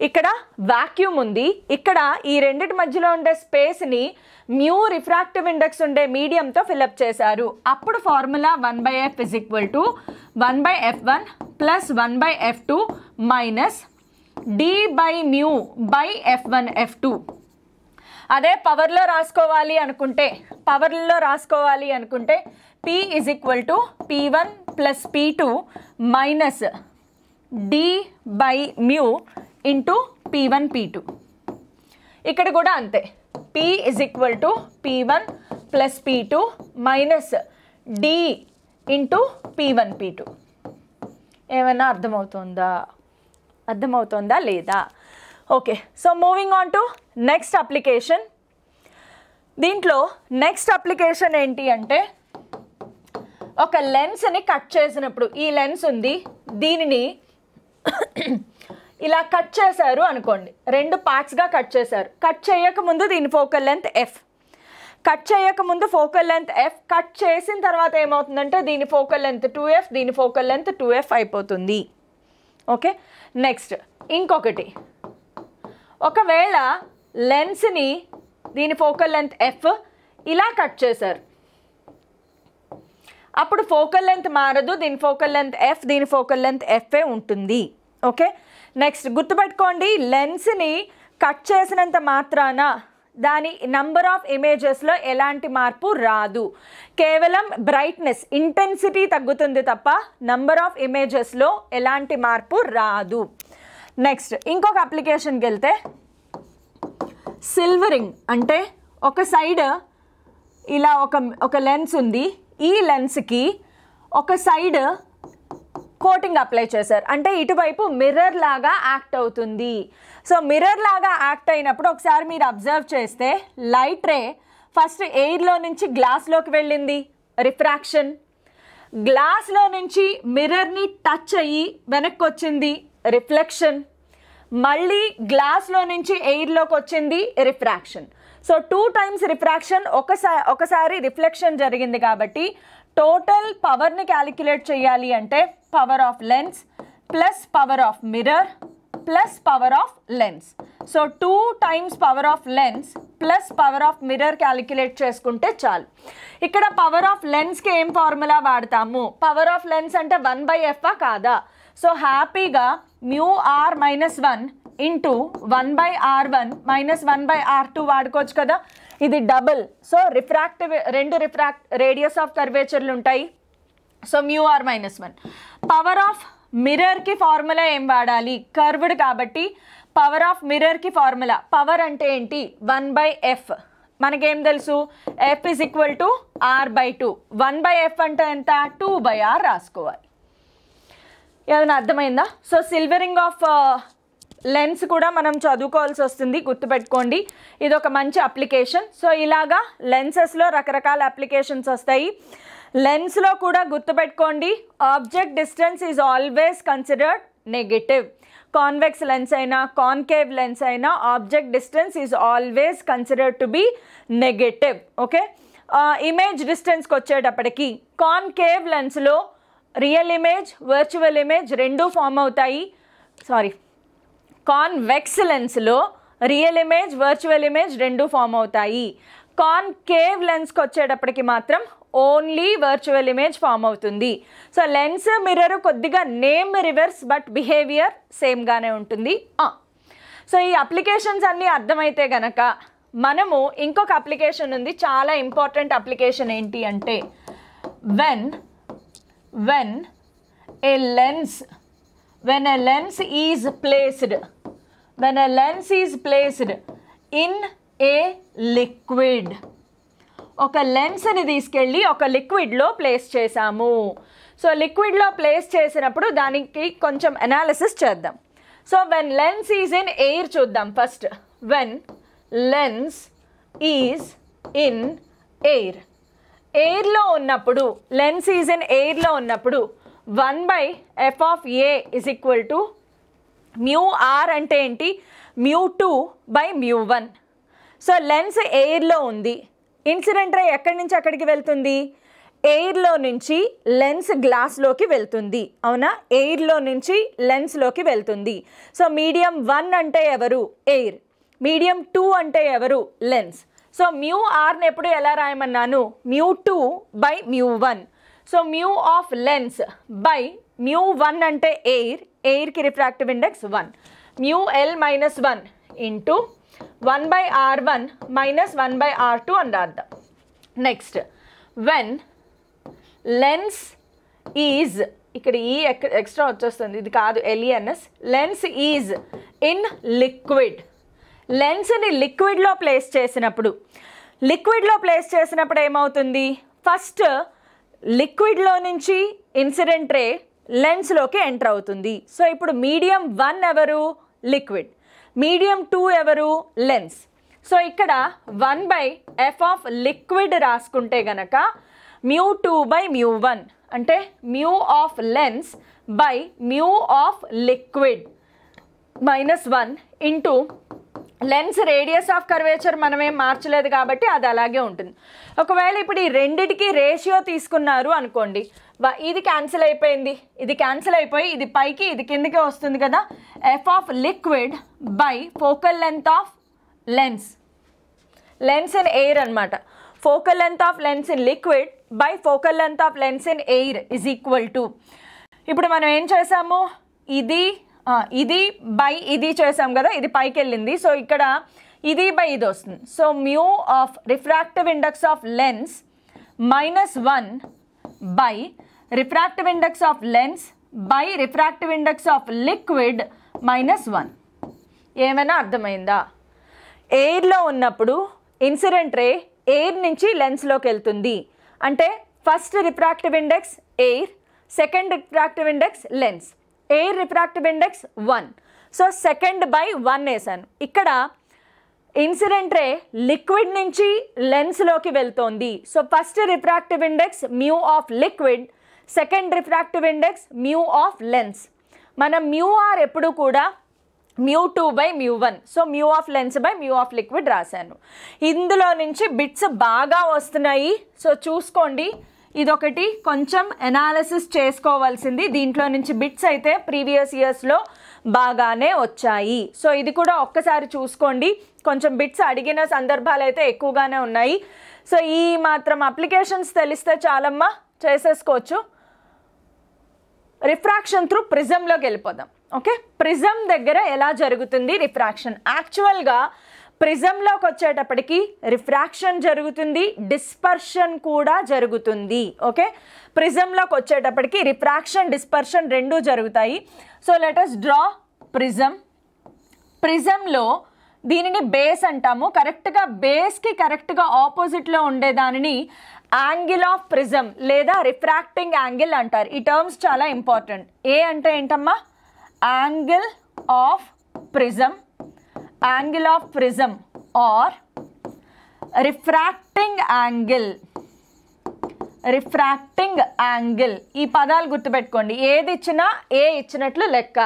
ఇక్కడ వాక్యూమ్ ఉంది ఇక్కడ ఈ రెండిటి మధ్యలో ఉండే స్పేస్ని మ్యూ రిఫ్రాక్టివ్ ఇండెక్స్ ఉండే మీడియంతో ఫిలప్ చేశారు అప్పుడు formula one by F is equal to one by F one plus one by F two minus D by mu by F one F two అదే పవర్లో రాసుకోవాలి అనుకుంటే పవర్లో రాసుకోవాలి అనుకుంటే P is equal to P one plus P two minus D by mu into P one P two ఇక్కడ కూడా అంతే P is equal to P one plus P two minus D into P one P two ఏమైనా అర్థమవుతుందా అర్థమవుతుందా లేదా okay so moving on to next application దీంట్లో next application ఏంటి అంటే ఒక లెన్స్ని కట్ చేసినప్పుడు ఈ లెన్స్ ఉంది దీనిని ఇలా కట్ చేశారు అనుకోండి రెండు పార్ట్స్గా కట్ చేశారు కట్ చేయకముందు దీని ఫోకల్ లెంత్ ఎఫ్ కట్ చేయకముందు ఫోకల్ లెంత్ ఎఫ్ కట్ చేసిన తర్వాత ఏమవుతుందంటే దీని ఫోకల్ లెంత్ టూ ఎఫ్ దీని ఫోకల్ లెంత్ టూ ఎఫ్ అయిపోతుంది ఓకే నెక్స్ట్ ఇంకొకటి ఒకవేళ లెన్స్ని దీని ఫోకల్ లెంత్ ఎఫ్ ఇలా కట్ చేశారు అప్పుడు ఫోకల్ లెంత్ మారదు దీని ఫోకల్ లెంత్ ఎఫ్ దీని ఫోకల్ లెంత్ ఎఫ్ఏ ఉంటుంది ఓకే నెక్స్ట్ గుర్తుపెట్టుకోండి లెన్స్ని కట్ చేసినంత మాత్రాన దాని నంబర్ ఆఫ్ ఇమేజెస్లో ఎలాంటి మార్పు రాదు కేవలం బ్రైట్నెస్ ఇంటెన్సిటీ తగ్గుతుంది తప్ప నంబర్ ఆఫ్ ఇమేజెస్లో ఎలాంటి మార్పు రాదు నెక్స్ట్ ఇంకొక అప్లికేషన్కి వెళ్తే సిల్వరింగ్ అంటే ఒక సైడ్ ఇలా ఒక ఒక లెన్స్ ఉంది ఈ లెన్స్కి ఒక సైడ్ కోటింగ్ అప్లై చేశారు అంటే ఇటువైపు మిర్రర్ లాగా యాక్ట్ అవుతుంది సో మిర్రర్ లాగా యాక్ట్ అయినప్పుడు ఒకసారి మీరు అబ్జర్వ్ చేస్తే లైట్ రే ఫస్ట్ ఎయిర్లో నుంచి గ్లాస్లోకి వెళ్ళింది రిఫ్రాక్షన్ గ్లాస్లో నుంచి మిర్రర్ని టచ్ అయ్యి వెనక్కి వచ్చింది రిఫ్లెక్షన్ మళ్ళీ గ్లాస్లో నుంచి ఎయిర్లోకి వచ్చింది refraction so two times refraction ఒకసారి ఒకసారి రిఫ్లెక్షన్ జరిగింది కాబట్టి టోటల్ పవర్ని క్యాలిక్యులేట్ చేయాలి అంటే power of lens plus power of mirror plus power of lens so two times power of lens plus power of mirror calculate చేసుకుంటే చాలు ఇక్కడ పవర్ ఆఫ్ లెన్స్కి ఏం ఫార్ములా వాడతాము పవర్ ఆఫ్ లెన్స్ అంటే వన్ బై ఎఫ్ఆ కాదా సో హ్యాపీగా mu R minus one into one by R one minus one by R two వాడుకోవచ్చు కదా ఇది డబుల్ సో రిఫ్రాక్టివ్ రెండు రిఫ్రాక్ట్ రేడియస్ ఆఫ్ కర్వేచర్లు ఉంటాయి so mu R minus one power of మిర్రర్కి ఫార్ములా ఏం వాడాలి కర్వ్డ్ కాబట్టి పవర్ ఆఫ్ మిర్రర్కి ఫార్ములా పవర్ అంటే ఏంటి వన్ బై ఎఫ్ మనకేం తెలుసు F is equal to R by two one by F అంటే ఎంత టూ బై ఆర్ రాసుకోవాలి ఏమైనా అర్థమైందా సో సిల్వరింగ్ ఆఫ్ లెన్స్ కూడా మనం చదువుకోవాల్సి వస్తుంది గుర్తుపెట్టుకోండి ఇది ఒక మంచి అప్లికేషన్ సో ఇలాగా లెన్సెస్లో రకరకాల అప్లికేషన్స్ వస్తాయి లెన్స్లో కూడా గుర్తుపెట్టుకోండి object distance is always considered negative convex lens అయినా కాన్కేవ్ లెన్స్ అయినా object distance is always considered to be negative okay image డిస్టెన్స్కి వచ్చేటప్పటికి కాన్కేవ్ లెన్స్లో రియల్ ఇమేజ్ వర్చువల్ ఇమేజ్ రెండు ఫామ్ అవుతాయి సారీ కాన్వెక్స్ లెన్స్లో రియల్ ఇమేజ్ వర్చువల్ ఇమేజ్ రెండు form అవుతాయి కాన్కేవ్ లెన్స్కి వచ్చేటప్పటికి మాత్రం ఓన్లీ వర్చువల్ ఇమేజ్ ఫామ్ అవుతుంది సో లెన్స్ మిర్రర్ కొద్దిగా నేమ్ రివర్స్ బట్ బిహేవియర్ సేమ్గానే ఉంటుంది సో ah. ఈ అప్లికేషన్స్ అన్నీ అర్థమైతే గనక మనము ఇంకొక అప్లికేషన్ ఉంది చాలా ఇంపార్టెంట్ అప్లికేషన్ ఏంటి అంటే when when a lens when a lens is placed when a lens is placed in a liquid ఒక లెన్స్ని తీసుకెళ్ళి ఒక లిక్విడ్లో ప్లేస్ చేశాము సో లిక్విడ్లో ప్లేస్ చేసినప్పుడు దానికి కొంచెం అనాలిసిస్ చేద్దాం so when lens is in air చూద్దాం first when lens is in air ఎయిర్లో ఉన్నప్పుడు లెన్స్ ఈజ్ ఇన్ ఎయిర్లో ఉన్నప్పుడు one by F of A is equal to mu R అంటే ఏంటి mu two by mu one so lens ఎయిర్లో ఉంది incident రే ఎక్కడి నుంచి అక్కడికి వెళ్తుంది ఎయిర్లో నుంచి లెన్స్ గ్లాస్లోకి వెళ్తుంది అవునా ఎయిర్లో నుంచి లెన్స్లోకి వెళ్తుంది సో మీడియం వన్ అంటే ఎవరు ఎయిర్ మీడియం టూ అంటే ఎవరు లెన్స్ సో మ్యూ ఆర్ని ఎప్పుడు ఎలా రాయమన్నాను mu two by mu one so mu of lens by mu one అంటే ఎయిర్ ఎయిర్కి refractive index one mu L minus one into one by R one minus one by R two అని రాద్దాం next when lens is ఇక్కడ ఈ e extra వచ్చేస్తుంది ఇది కాదు ఎలియనస్ లెన్స్ ఈజ్ ఇన్ లిక్విడ్ లెన్స్ని లిక్విడ్లో ప్లేస్ చేసినప్పుడు లిక్విడ్లో ప్లేస్ చేసినప్పుడు ఏమవుతుంది ఫస్ట్ లిక్విడ్లో నుంచి ఇన్సిడెంట్ రే లెన్స్లోకి ఎంటర్ అవుతుంది సో ఇప్పుడు మీడియం వన్ ఎవరు లిక్విడ్ మీడియం టూ ఎవరు లెన్స్ సో ఇక్కడ one by F of liquid రాసుకుంటే గనక mu two by mu one అంటే mu of lens by mu of liquid minus one into lens radius of curvature మనమేం మార్చలేదు కాబట్టి అది అలాగే ఉంటుంది ఒకవేళ ఇప్పుడు ఈ రెండిటికి రేషియో తీసుకున్నారు అనుకోండి ఇది క్యాన్సిల్ అయిపోయింది ఇది క్యాన్సిల్ అయిపోయి ఇది పైకి ఇది కిందకి వస్తుంది కదా F of liquid by focal length of lens lens in air అనమాట focal length of lens in liquid by focal length of lens in air is equal to ఇప్పుడు మనం ఏం చేసాము ఇది ఇది బై ఇది చేసాం కదా ఇది పైకి వెళ్ళింది సో ఇక్కడ ఇది బై ఇది వస్తుంది so mu of refractive index of lens minus one by refractive index of lens by refractive index of liquid minus one ఏమైనా అర్థమైందా ఎయిర్లో ఉన్నప్పుడు ఇన్సిడెంట్ రే ఎయిర్ నుంచి లెన్స్లోకి వెళ్తుంది అంటే first refractive index air second refractive index lens air refractive index one so second by one వేసాను ఇక్కడ incident ray liquid నుంచి లెన్స్లోకి వెళ్తోంది so first refractive index mu of liquid second refractive index mu of lens మనం mu R ఎప్పుడు కూడా mu two by mu one so mu of lens by mu of liquid రాశాను ఇందులో నుంచి bits బాగా వస్తున్నాయి సో చూసుకోండి ఇదొకటి కొంచెం ఎనాలిసిస్ చేసుకోవాల్సింది దీంట్లో నుంచి బిట్స్ అయితే ప్రీవియస్ ఇయర్స్లో బాగానే వచ్చాయి సో ఇది కూడా ఒక్కసారి చూసుకోండి కొంచెం బిట్స్ అడిగిన సందర్భాలు అయితే ఎక్కువగానే ఉన్నాయి సో ఈ మాత్రం అప్లికేషన్స్ తెలిస్తే చాలమ్మా చేసేసుకోవచ్చు రిఫ్రాక్షన్ త్రూ ప్రిజంలోకి వెళ్ళిపోదాం ఓకే ప్రిజం దగ్గర ఎలా జరుగుతుంది రిఫ్రాక్షన్ యాక్చువల్గా ప్రిజంలోకి వచ్చేటప్పటికి రిఫ్రాక్షన్ జరుగుతుంది డిస్పర్షన్ కూడా జరుగుతుంది ఓకే ప్రిజంలోకి వచ్చేటప్పటికి రిఫ్రాక్షన్ డిస్పర్షన్ రెండూ జరుగుతాయి సో లెటస్ డ్రా ప్రిజం ప్రిజంలో దీనిని బేస్ అంటాము కరెక్ట్గా బేస్కి కరెక్ట్గా ఆపోజిట్లో ఉండేదానిని యాంగిల్ ఆఫ్ ప్రిజం లేదా రిఫ్రాక్టింగ్ యాంగిల్ అంటారు ఈ టర్మ్స్ చాలా ఇంపార్టెంట్ ఏ అంటే ఏంటమ్మా angle of prism angle of prism or refracting angle refracting angle ఈ పదాలు గుర్తుపెట్టుకోండి ఏది ఇచ్చినా ఏ ఇచ్చినట్లు లెక్క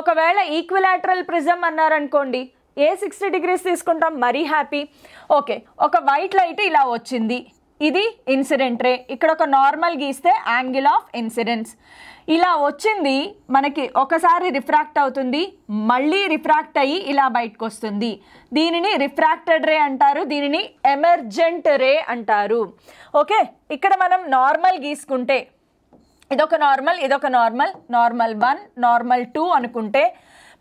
ఒకవేళ ఈక్విలాటరల్ ప్రిజం అన్నారనుకోండి ఏ సిక్స్టీ డిగ్రీస్ తీసుకుంటాం మరీ హ్యాపీ ఓకే ఒక వైట్ లైట్ ఇలా వచ్చింది ఇది ఇన్సిడెంట్ రే ఇక్కడ ఒక నార్మల్ గీస్తే యాంగిల్ ఆఫ్ ఇన్సిడెన్స్ ఇలా వచ్చింది మనకి ఒకసారి రిఫ్రాక్ట్ అవుతుంది మళ్ళీ రిఫ్రాక్ట్ అయ్యి ఇలా బయటకు వస్తుంది దీనిని రిఫ్రాక్టెడ్ రే అంటారు దీనిని ఎమర్జెంట్ రే అంటారు ఓకే ఇక్కడ మనం నార్మల్ గీసుకుంటే ఇదొక నార్మల్ ఇదొక normal normal one normal two అనుకుంటే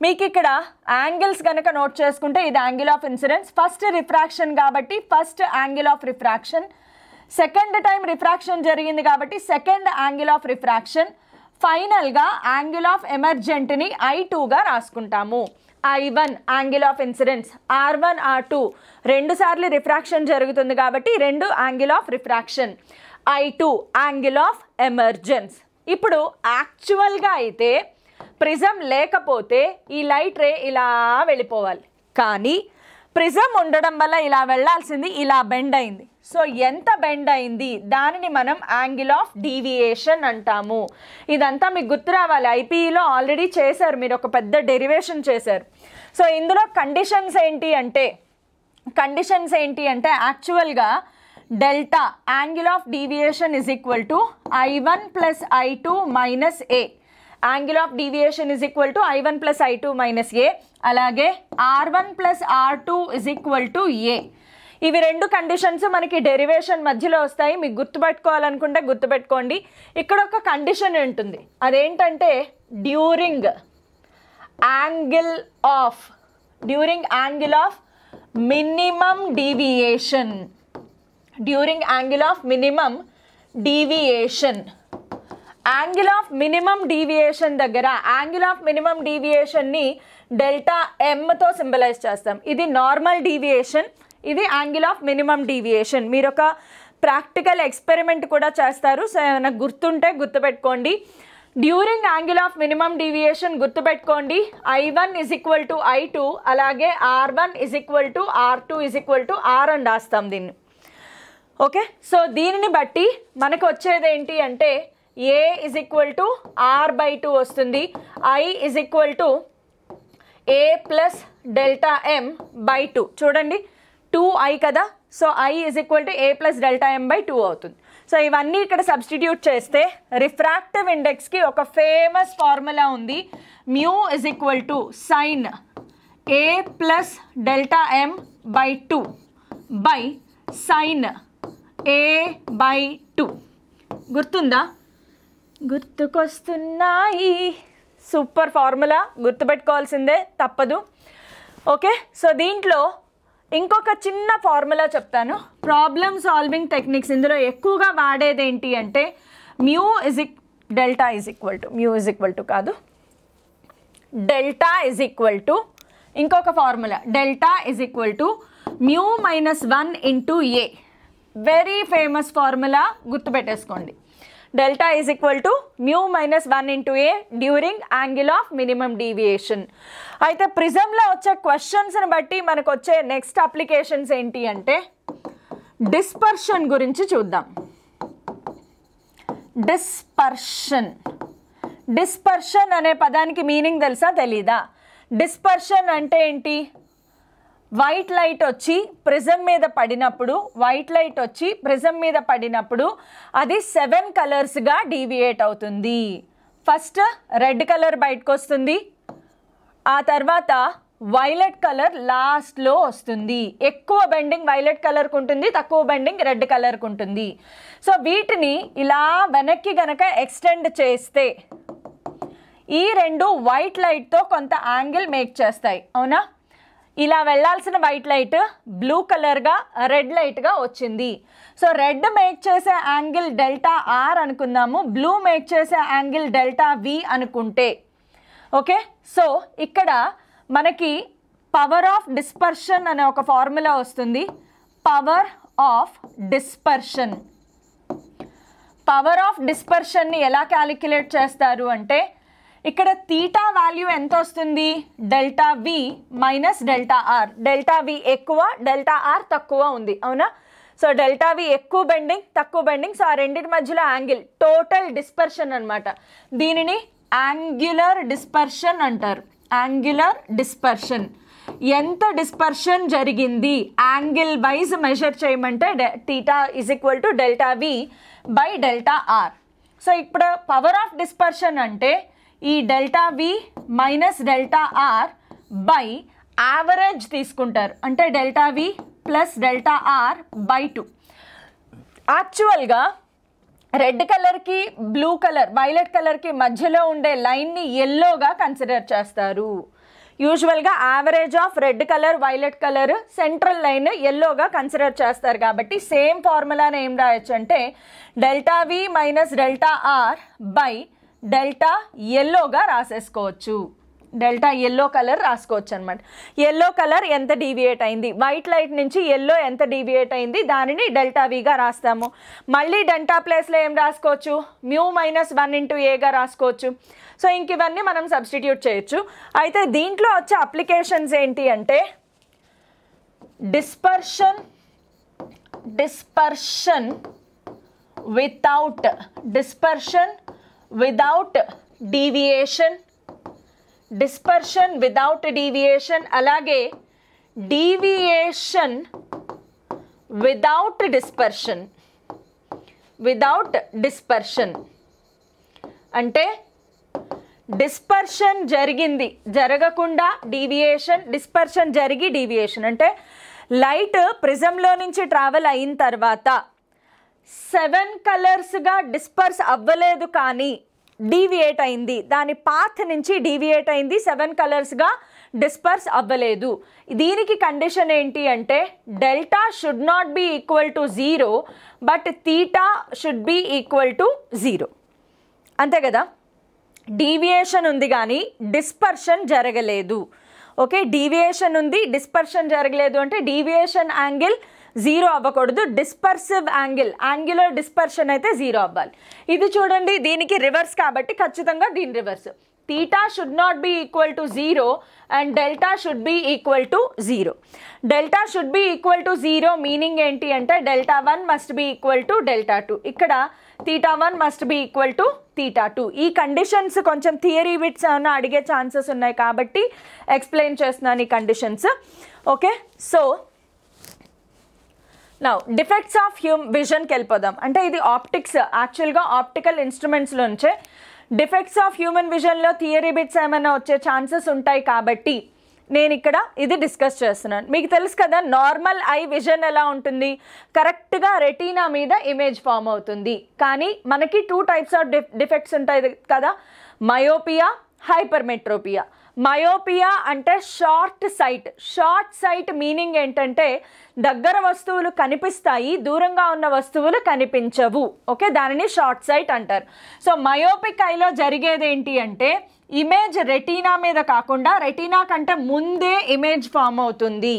మీకు ఇక్కడ యాంగిల్స్ కనుక నోట్ చేసుకుంటే ఇది angle of incidence first refraction కాబట్టి first angle of refraction second time refraction జరిగింది కాబట్టి సెకండ్ యాంగిల్ ఆఫ్ రిఫ్రాక్షన్ ఫైనల్గా యాంగిల్ ఆఫ్ ఎమర్జెంట్ని ఐ టూగా రాసుకుంటాము I one angle of incidence R one R two రెండు సార్లు రిఫ్రాక్షన్ జరుగుతుంది కాబట్టి రెండు angle of refraction I two angle of emergence ఇప్పుడు యాక్చువల్గా అయితే ప్రిజం లేకపోతే ఈ లైట్ రే ఇలా వెళ్ళిపోవాలి కానీ ప్రిజం ఉండడం వల్ల ఇలా వెళ్ళాల్సింది ఇలా బెండ్ అయింది సో ఎంత బెండ్ అయింది దానిని మనం యాంగిల్ ఆఫ్ డీవియేషన్ అంటాము ఇదంతా మీకు గుర్తు రావాలి ఐపీఈలో ఆల్రెడీ చేశారు మీరు ఒక పెద్ద డెరివేషన్ చేశారు సో ఇందులో కండిషన్స్ ఏంటి అంటే కండిషన్స్ ఏంటి అంటే యాక్చువల్గా delta angle of deviation is equal to I one plus I two minus A angle of deviation is equal to I one plus I two minus A అలాగే R one plus R two is equal to A ఇవి రెండు conditions మనకి derivation మధ్యలో వస్తాయి మీకు గుర్తుపెట్టుకోవాలనుకుంటే గుర్తుపెట్టుకోండి ఇక్కడ ఒక కండిషన్ ఉంటుంది అదేంటంటే during angle of during angle of minimum deviation during angle of minimum deviation angle of minimum deviation దగ్గర యాంగిల్ ఆఫ్ మినిమం డీవియేషన్ని డెల్టా ఎమ్తో సింబలైజ్ చేస్తాం ఇది నార్మల్ డీవియేషన్ ఇది యాంగిల్ ఆఫ్ మినిమం డీవియేషన్ మీరు ఒక ప్రాక్టికల్ ఎక్స్పెరిమెంట్ కూడా చేస్తారు సో ఏమైనా గుర్తుంటే గుర్తుపెట్టుకోండి during angle of minimum deviation గుర్తుపెట్టుకోండి I one is equal to I two అలాగే R one is equal to R two is equal to R అని రాస్తాం దీన్ని ఓకే సో దీనిని బట్టి మనకు వచ్చేది ఏంటి అంటే A is equal to R by two వస్తుంది I is equal to A plus delta M by two చూడండి టూ ఐ కదా so I is equal to A plus delta M by two అవుతుంది సో ఇవన్నీ ఇక్కడ substitute చేస్తే refractive ఇండెక్స్కి ఒక famous formula ఉంది mu is equal to sine A plus delta M by two by sine A by two గుర్తుందా గుర్తుకొస్తున్నాయి super formula గుర్తుపెట్టుకోవాల్సిందే తప్పదు ఓకే సో దీంట్లో ఇంకొక చిన్న ఫార్ములా చెప్తాను ప్రాబ్లమ్ సాల్వింగ్ టెక్నిక్స్ ఇందులో ఎక్కువగా వాడేది ఏంటి అంటే mu is delta is equal to mu is equal to కాదు డెల్టా ఇజ్ ఈక్వల్ టు ఇంకొక formula delta is equal to mu minus one into A very famous formula గుర్తుపెట్టేసుకోండి delta is equal to mu minus one into A during angle of minimum deviation అయితే ప్రిజంలో వచ్చే క్వశ్చన్స్ని బట్టి మనకు వచ్చే next applications ఏంటి అంటే డిస్పర్షన్ గురించి చూద్దాం డిస్పర్షన్ డిస్పర్షన్ అనే పదానికి మీనింగ్ తెలుసా తెలీదా డిస్పర్షన్ అంటే ఏంటి వైట్ లైట్ వచ్చి ప్రిజం మీద పడినప్పుడు వైట్ లైట్ వచ్చి ప్రిజం మీద పడినప్పుడు అది సెవెన్ కలర్స్గా డీవియేట్ అవుతుంది ఫస్ట్ రెడ్ కలర్ బయటకు వస్తుంది ఆ తర్వాత వైలెట్ కలర్ లాస్ట్లో వస్తుంది ఎక్కువ బెండింగ్ వైలెట్ కలర్కు ఉంటుంది తక్కువ బెండింగ్ రెడ్ కలర్కు ఉంటుంది సో వీటిని ఇలా వెనక్కి గనక ఎక్స్టెండ్ చేస్తే ఈ రెండు వైట్ లైట్తో కొంత యాంగిల్ మేక్ చేస్తాయి అవునా ఇలా వెళ్లాల్సిన వైట్ లైట్ బ్లూ కలర్గా రెడ్ లైట్గా వచ్చింది సో రెడ్ మేక్ చేసే యాంగిల్ డెల్టా ఆర్ అనుకుందాము బ్లూ మేక్ చేసే యాంగిల్ డెల్టా వి అనుకుంటే ఓకే సో ఇక్కడ మనకి పవర్ ఆఫ్ డిస్పర్షన్ అనే ఒక ఫార్ములా వస్తుంది power of dispersion power of డిస్పర్షన్ని ఎలా క్యాలిక్యులేట్ చేస్తారు అంటే ఇక్కడ తీటా వాల్యూ ఎంత వస్తుంది delta V minus delta R delta V ఎక్కువ డెల్టా ఆర్ తక్కువ ఉంది అవునా సో డెల్టా వి ఎక్కువ బెండింగ్ తక్కువ బెండింగ్ సో ఆ రెండింటి మధ్యలో యాంగిల్ టోటల్ డిస్పర్షన్ అనమాట దీనిని యాంగ్యులర్ డిస్పర్షన్ అంటారు యాంగ్యులర్ డిస్పర్షన్ ఎంత డిస్పర్షన్ జరిగింది యాంగిల్ వైజ్ మెజర్ చేయమంటే theta is equal to delta V by delta R so ఇప్పుడు పవర్ ఆఫ్ డిస్పర్షన్ అంటే ఈ delta V minus delta R by average తీసుకుంటారు అంటే delta V plus delta R by two యాక్చువల్గా red కలర్కి blue colour violet కలర్కి మధ్యలో ఉండే లైన్ని ఎల్లోగా కన్సిడర్ చేస్తారు యూజువల్గా average of red colour violet colour central line ఎల్లోగా consider చేస్తారు కాబట్టి సేమ్ ఫార్ములాని ఏం రాయొచ్చు అంటే delta V minus delta R by delta ఎల్లోగా రాసేసుకోవచ్చు డెల్టా ఎల్లో కలర్ రాసుకోవచ్చు అనమాట ఎల్లో కలర్ ఎంత డీవియేట్ అయింది వైట్ లైట్ నుంచి ఎల్లో ఎంత డీవియేట్ అయింది దానిని డెల్టా విగా రాస్తాము మళ్ళీ డెల్టా ప్లేస్లో ఏం రాసుకోవచ్చు మ్యూ మైనస్ వన్ ఇంటూ ఏగా రాసుకోవచ్చు సో ఇంక ఇవన్నీ మనం సబ్స్టిట్యూట్ చేయొచ్చు అయితే దీంట్లో వచ్చే అప్లికేషన్స్ ఏంటి అంటే dispersion dispersion without dispersion without deviation dispersion without deviation అలాగే deviation without dispersion without dispersion అంటే డిస్పర్షన్ జరిగింది జరగకుండా డీవియేషన్ డిస్పర్షన్ జరిగి డీవియేషన్ అంటే లైట్ ప్రిజంలో నుంచి ట్రావెల్ అయిన తర్వాత సెవెన్ కలర్స్గా డిస్పర్స్ అవ్వలేదు కానీ డీవియేట్ అయింది దాని పాత్ నుంచి డీవియేట్ అయింది సెవెన్ కలర్స్గా డిస్పర్స్ అవ్వలేదు దీనికి కండిషన్ ఏంటి అంటే delta should not be equal to zero but theta should be equal to zero అంతే కదా డీవియేషన్ ఉంది కానీ డిస్పర్షన్ జరగలేదు ఓకే డీవియేషన్ ఉంది డిస్పర్షన్ జరగలేదు అంటే డీవియేషన్ యాంగిల్ జీరో అవ్వకూడదు డిస్పర్సివ్ యాంగిల్ యాంగిలర్ డిస్పర్షన్ అయితే జీరో అవ్వాలి ఇది చూడండి దీనికి రివర్స్ కాబట్టి ఖచ్చితంగా దీని reverse theta should not be equal to zero and delta should be equal to zero delta should be equal to zero meaning ఏంటి అంటే delta one must be equal to delta two ఇక్కడ theta one must be equal to theta two ఈ conditions కొంచెం theory bits అన్న అడిగే chances ఉన్నాయి కాబట్టి explain చేస్తున్నాను ఈ కండిషన్స్ ఓకే సో నా డిఫెక్ట్స్ ఆఫ్ హ్యూమ్ విజన్కి వెళ్ళిపోదాం అంటే ఇది ఆప్టిక్స్ యాక్చువల్గా ఆప్టికల్ ఇన్స్ట్రుమెంట్స్ నుంచే డిఫెక్ట్స్ ఆఫ్ హ్యూమన్ విజన్లో థియరీ బిట్స్ ఏమైనా వచ్చే ఛాన్సెస్ ఉంటాయి కాబట్టి నేను ఇక్కడ ఇది డిస్కస్ చేస్తున్నాను మీకు తెలుసు కదా నార్మల్ ఐ విజన్ ఎలా ఉంటుంది కరెక్ట్గా రెటీనా మీద ఇమేజ్ ఫామ్ అవుతుంది కానీ మనకి టూ టైప్స్ ఆఫ్ డిఫెక్ట్స్ ఉంటాయి కదా మయోపియా హైపర్మెట్రోపియా మయోపియా అంటే short sight short sight meaning ఏంటంటే దగ్గర వస్తువులు కనిపిస్తాయి దూరంగా ఉన్న వస్తువులు కనిపించవు ఓకే దానిని షార్ట్ సైట్ అంటారు సో మయోపిక్ ఐలో జరిగేది ఏంటి అంటే ఇమేజ్ రెటీనా మీద కాకుండా రెటీనా కంటే ముందే ఇమేజ్ ఫామ్ అవుతుంది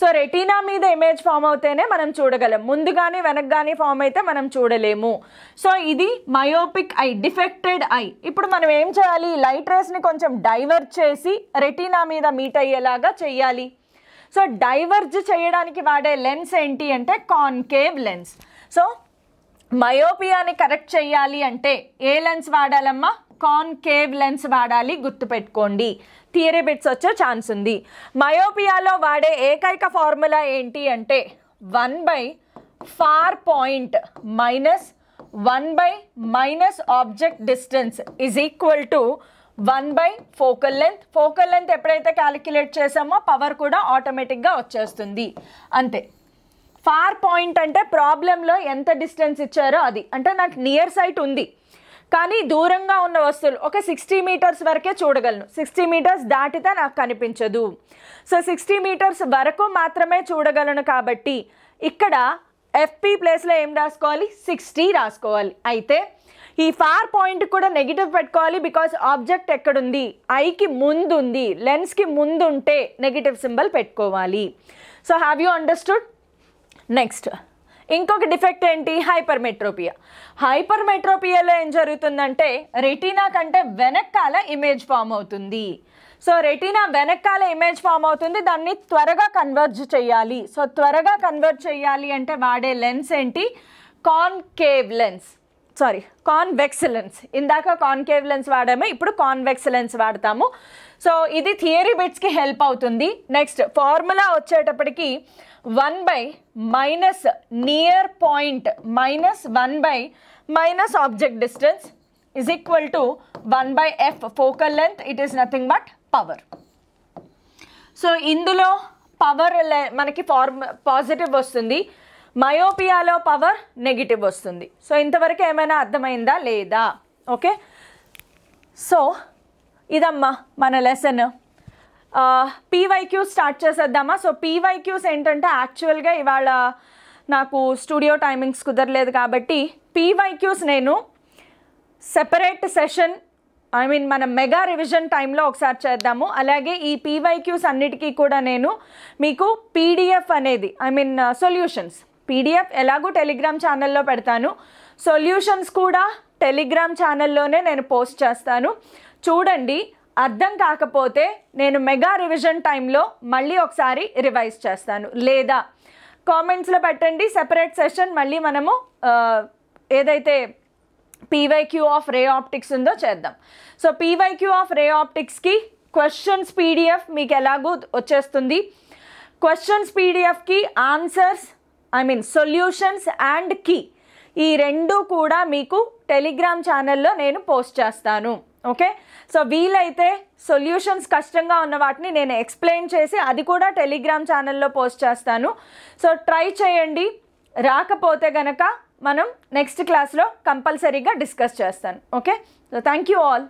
సో రెటీనా మీద ఇమేజ్ ఫామ్ అవుతేనే మనం చూడగలం ముందు కానీ వెనక్ కానీ ఫామ్ అయితే మనం చూడలేము సో ఇది మయోపిక్ ఐ డిఫెక్టెడ్ ఐ ఇప్పుడు మనం ఏం చేయాలి లైట్ రేస్ని కొంచెం డైవర్ట్ చేసి రెటీనా మీద మీట్ అయ్యేలాగా చేయాలి సో డైవర్జ్ చేయడానికి వాడే లెన్స్ ఏంటి అంటే కాన్కేవ్ లెన్స్ సో మయోపియాని కరెక్ట్ చేయాలి అంటే ఏ లెన్స్ వాడాలమ్మా కాన్కేవ్ లెన్స్ వాడాలి గుర్తుపెట్టుకోండి బిట్స్ వచ్చే ఛాన్స్ ఉంది మయోపియాలో వాడే ఏకైక ఫార్ములా ఏంటి అంటే one by far point minus one by minus object distance is equal to one by focal length focal length ఎప్పుడైతే క్యాలిక్యులేట్ చేసామో పవర్ కూడా ఆటోమేటిక్గా వచ్చేస్తుంది అంతే ఫార్ పాయింట్ అంటే ప్రాబ్లంలో ఎంత డిస్టెన్స్ ఇచ్చారో అది అంటే నాకు నియర్ సైట్ ఉంది కానీ దూరంగా ఉన్న వస్తువులు ఒక సిక్స్టీ మీటర్స్ వరకే చూడగలను సిక్స్టీ మీటర్స్ దాటితే నాకు కనిపించదు సో సిక్స్టీ మీటర్స్ వరకు మాత్రమే చూడగలను కాబట్టి ఇక్కడ ఎఫ్పి ప్లేస్లో ఏం రాసుకోవాలి సిక్స్టీ రాసుకోవాలి అయితే ఈ ఫార్ పాయింట్ కూడా నెగిటివ్ పెట్టుకోవాలి బికాజ్ ఆబ్జెక్ట్ ఎక్కడుంది ఐకి ముందుంది లెన్స్కి ముందుంటే నెగిటివ్ సింబల్ పెట్టుకోవాలి so have you understood next ఇంకొక డిఫెక్ట్ ఏంటి హైపర్మెట్రోపియా మెట్రోపియాలో ఏం జరుగుతుందంటే రెటీనా కంటే వెనక్కాల ఇమేజ్ ఫామ్ అవుతుంది సో రెటీనా వెనక్కాల ఇమేజ్ ఫామ్ అవుతుంది దాన్ని త్వరగా కన్వర్జ్ చేయాలి సో త్వరగా కన్వర్జ్ చేయాలి అంటే వాడే లెన్స్ ఏంటి concave lens sorry convex lens ఇందాక కాన్కేవ్ లెన్స్ వాడాము ఇప్పుడు కాన్వెక్స్ లెన్స్ వాడతాము సో ఇది థియరీ బిట్స్కి హెల్ప్ అవుతుంది నెక్స్ట్ ఫార్ములా వచ్చేటప్పటికి one by minus near point minus one by minus object distance is equal to one by F focal length it is nothing but power so ఇందులో power మనకి form positive వస్తుంది మయోపియాలో power negative వస్తుంది so ఇంతవరకు ఏమైనా అర్థమైందా లేదా okay so ఇదమ్మా మన లెసన్ పీవైక్యూ స్టార్ట్ చేసేద్దామా సో పీవైక్యూస్ ఏంటంటే యాక్చువల్గా ఇవాళ నాకు స్టూడియో టైమింగ్స్ కుదరలేదు కాబట్టి పీవైక్యూస్ నేను సెపరేట్ సెషన్ ఐ మీన్ మన మెగా రివిజన్ టైంలో ఒకసారి చేద్దాము అలాగే ఈ పీవైక్యూస్ అన్నిటికీ కూడా నేను మీకు పీడిఎఫ్ అనేది ఐ మీన్ సొల్యూషన్స్ పీడిఎఫ్ ఎలాగూ టెలిగ్రామ్ ఛానల్లో పెడతాను సొల్యూషన్స్ కూడా టెలిగ్రామ్ ఛానల్లోనే నేను పోస్ట్ చేస్తాను చూడండి అర్థం కాకపోతే నేను మెగా రివిజన్ టైంలో మళ్ళీ ఒకసారి రివైజ్ చేస్తాను లేదా కామెంట్స్లో పెట్టండి సెపరేట్ సెషన్ మళ్ళీ మనము ఏదైతే పీవైక్యూ ఆఫ్ రే ఆప్టిక్స్ ఉందో చేద్దాం సో పీవైక్యూ ఆఫ్ రే ఆప్టిక్స్కి క్వశ్చన్స్ పీడిఎఫ్ మీకు ఎలాగూ వచ్చేస్తుంది క్వశ్చన్స్ పీడిఎఫ్కి answers I mean solutions and key ఈ రెండు కూడా మీకు టెలిగ్రామ్ ఛానల్లో నేను పోస్ట్ చేస్తాను ఓకే సో వీలైతే సొల్యూషన్స్ కష్టంగా ఉన్న వాటిని నేను ఎక్స్ప్లెయిన్ చేసి అది కూడా టెలిగ్రామ్ ఛానల్లో పోస్ట్ చేస్తాను సో ట్రై చేయండి రాకపోతే గనక మనం నెక్స్ట్ క్లాస్లో కంపల్సరీగా డిస్కస్ చేస్తాను okay so thank you all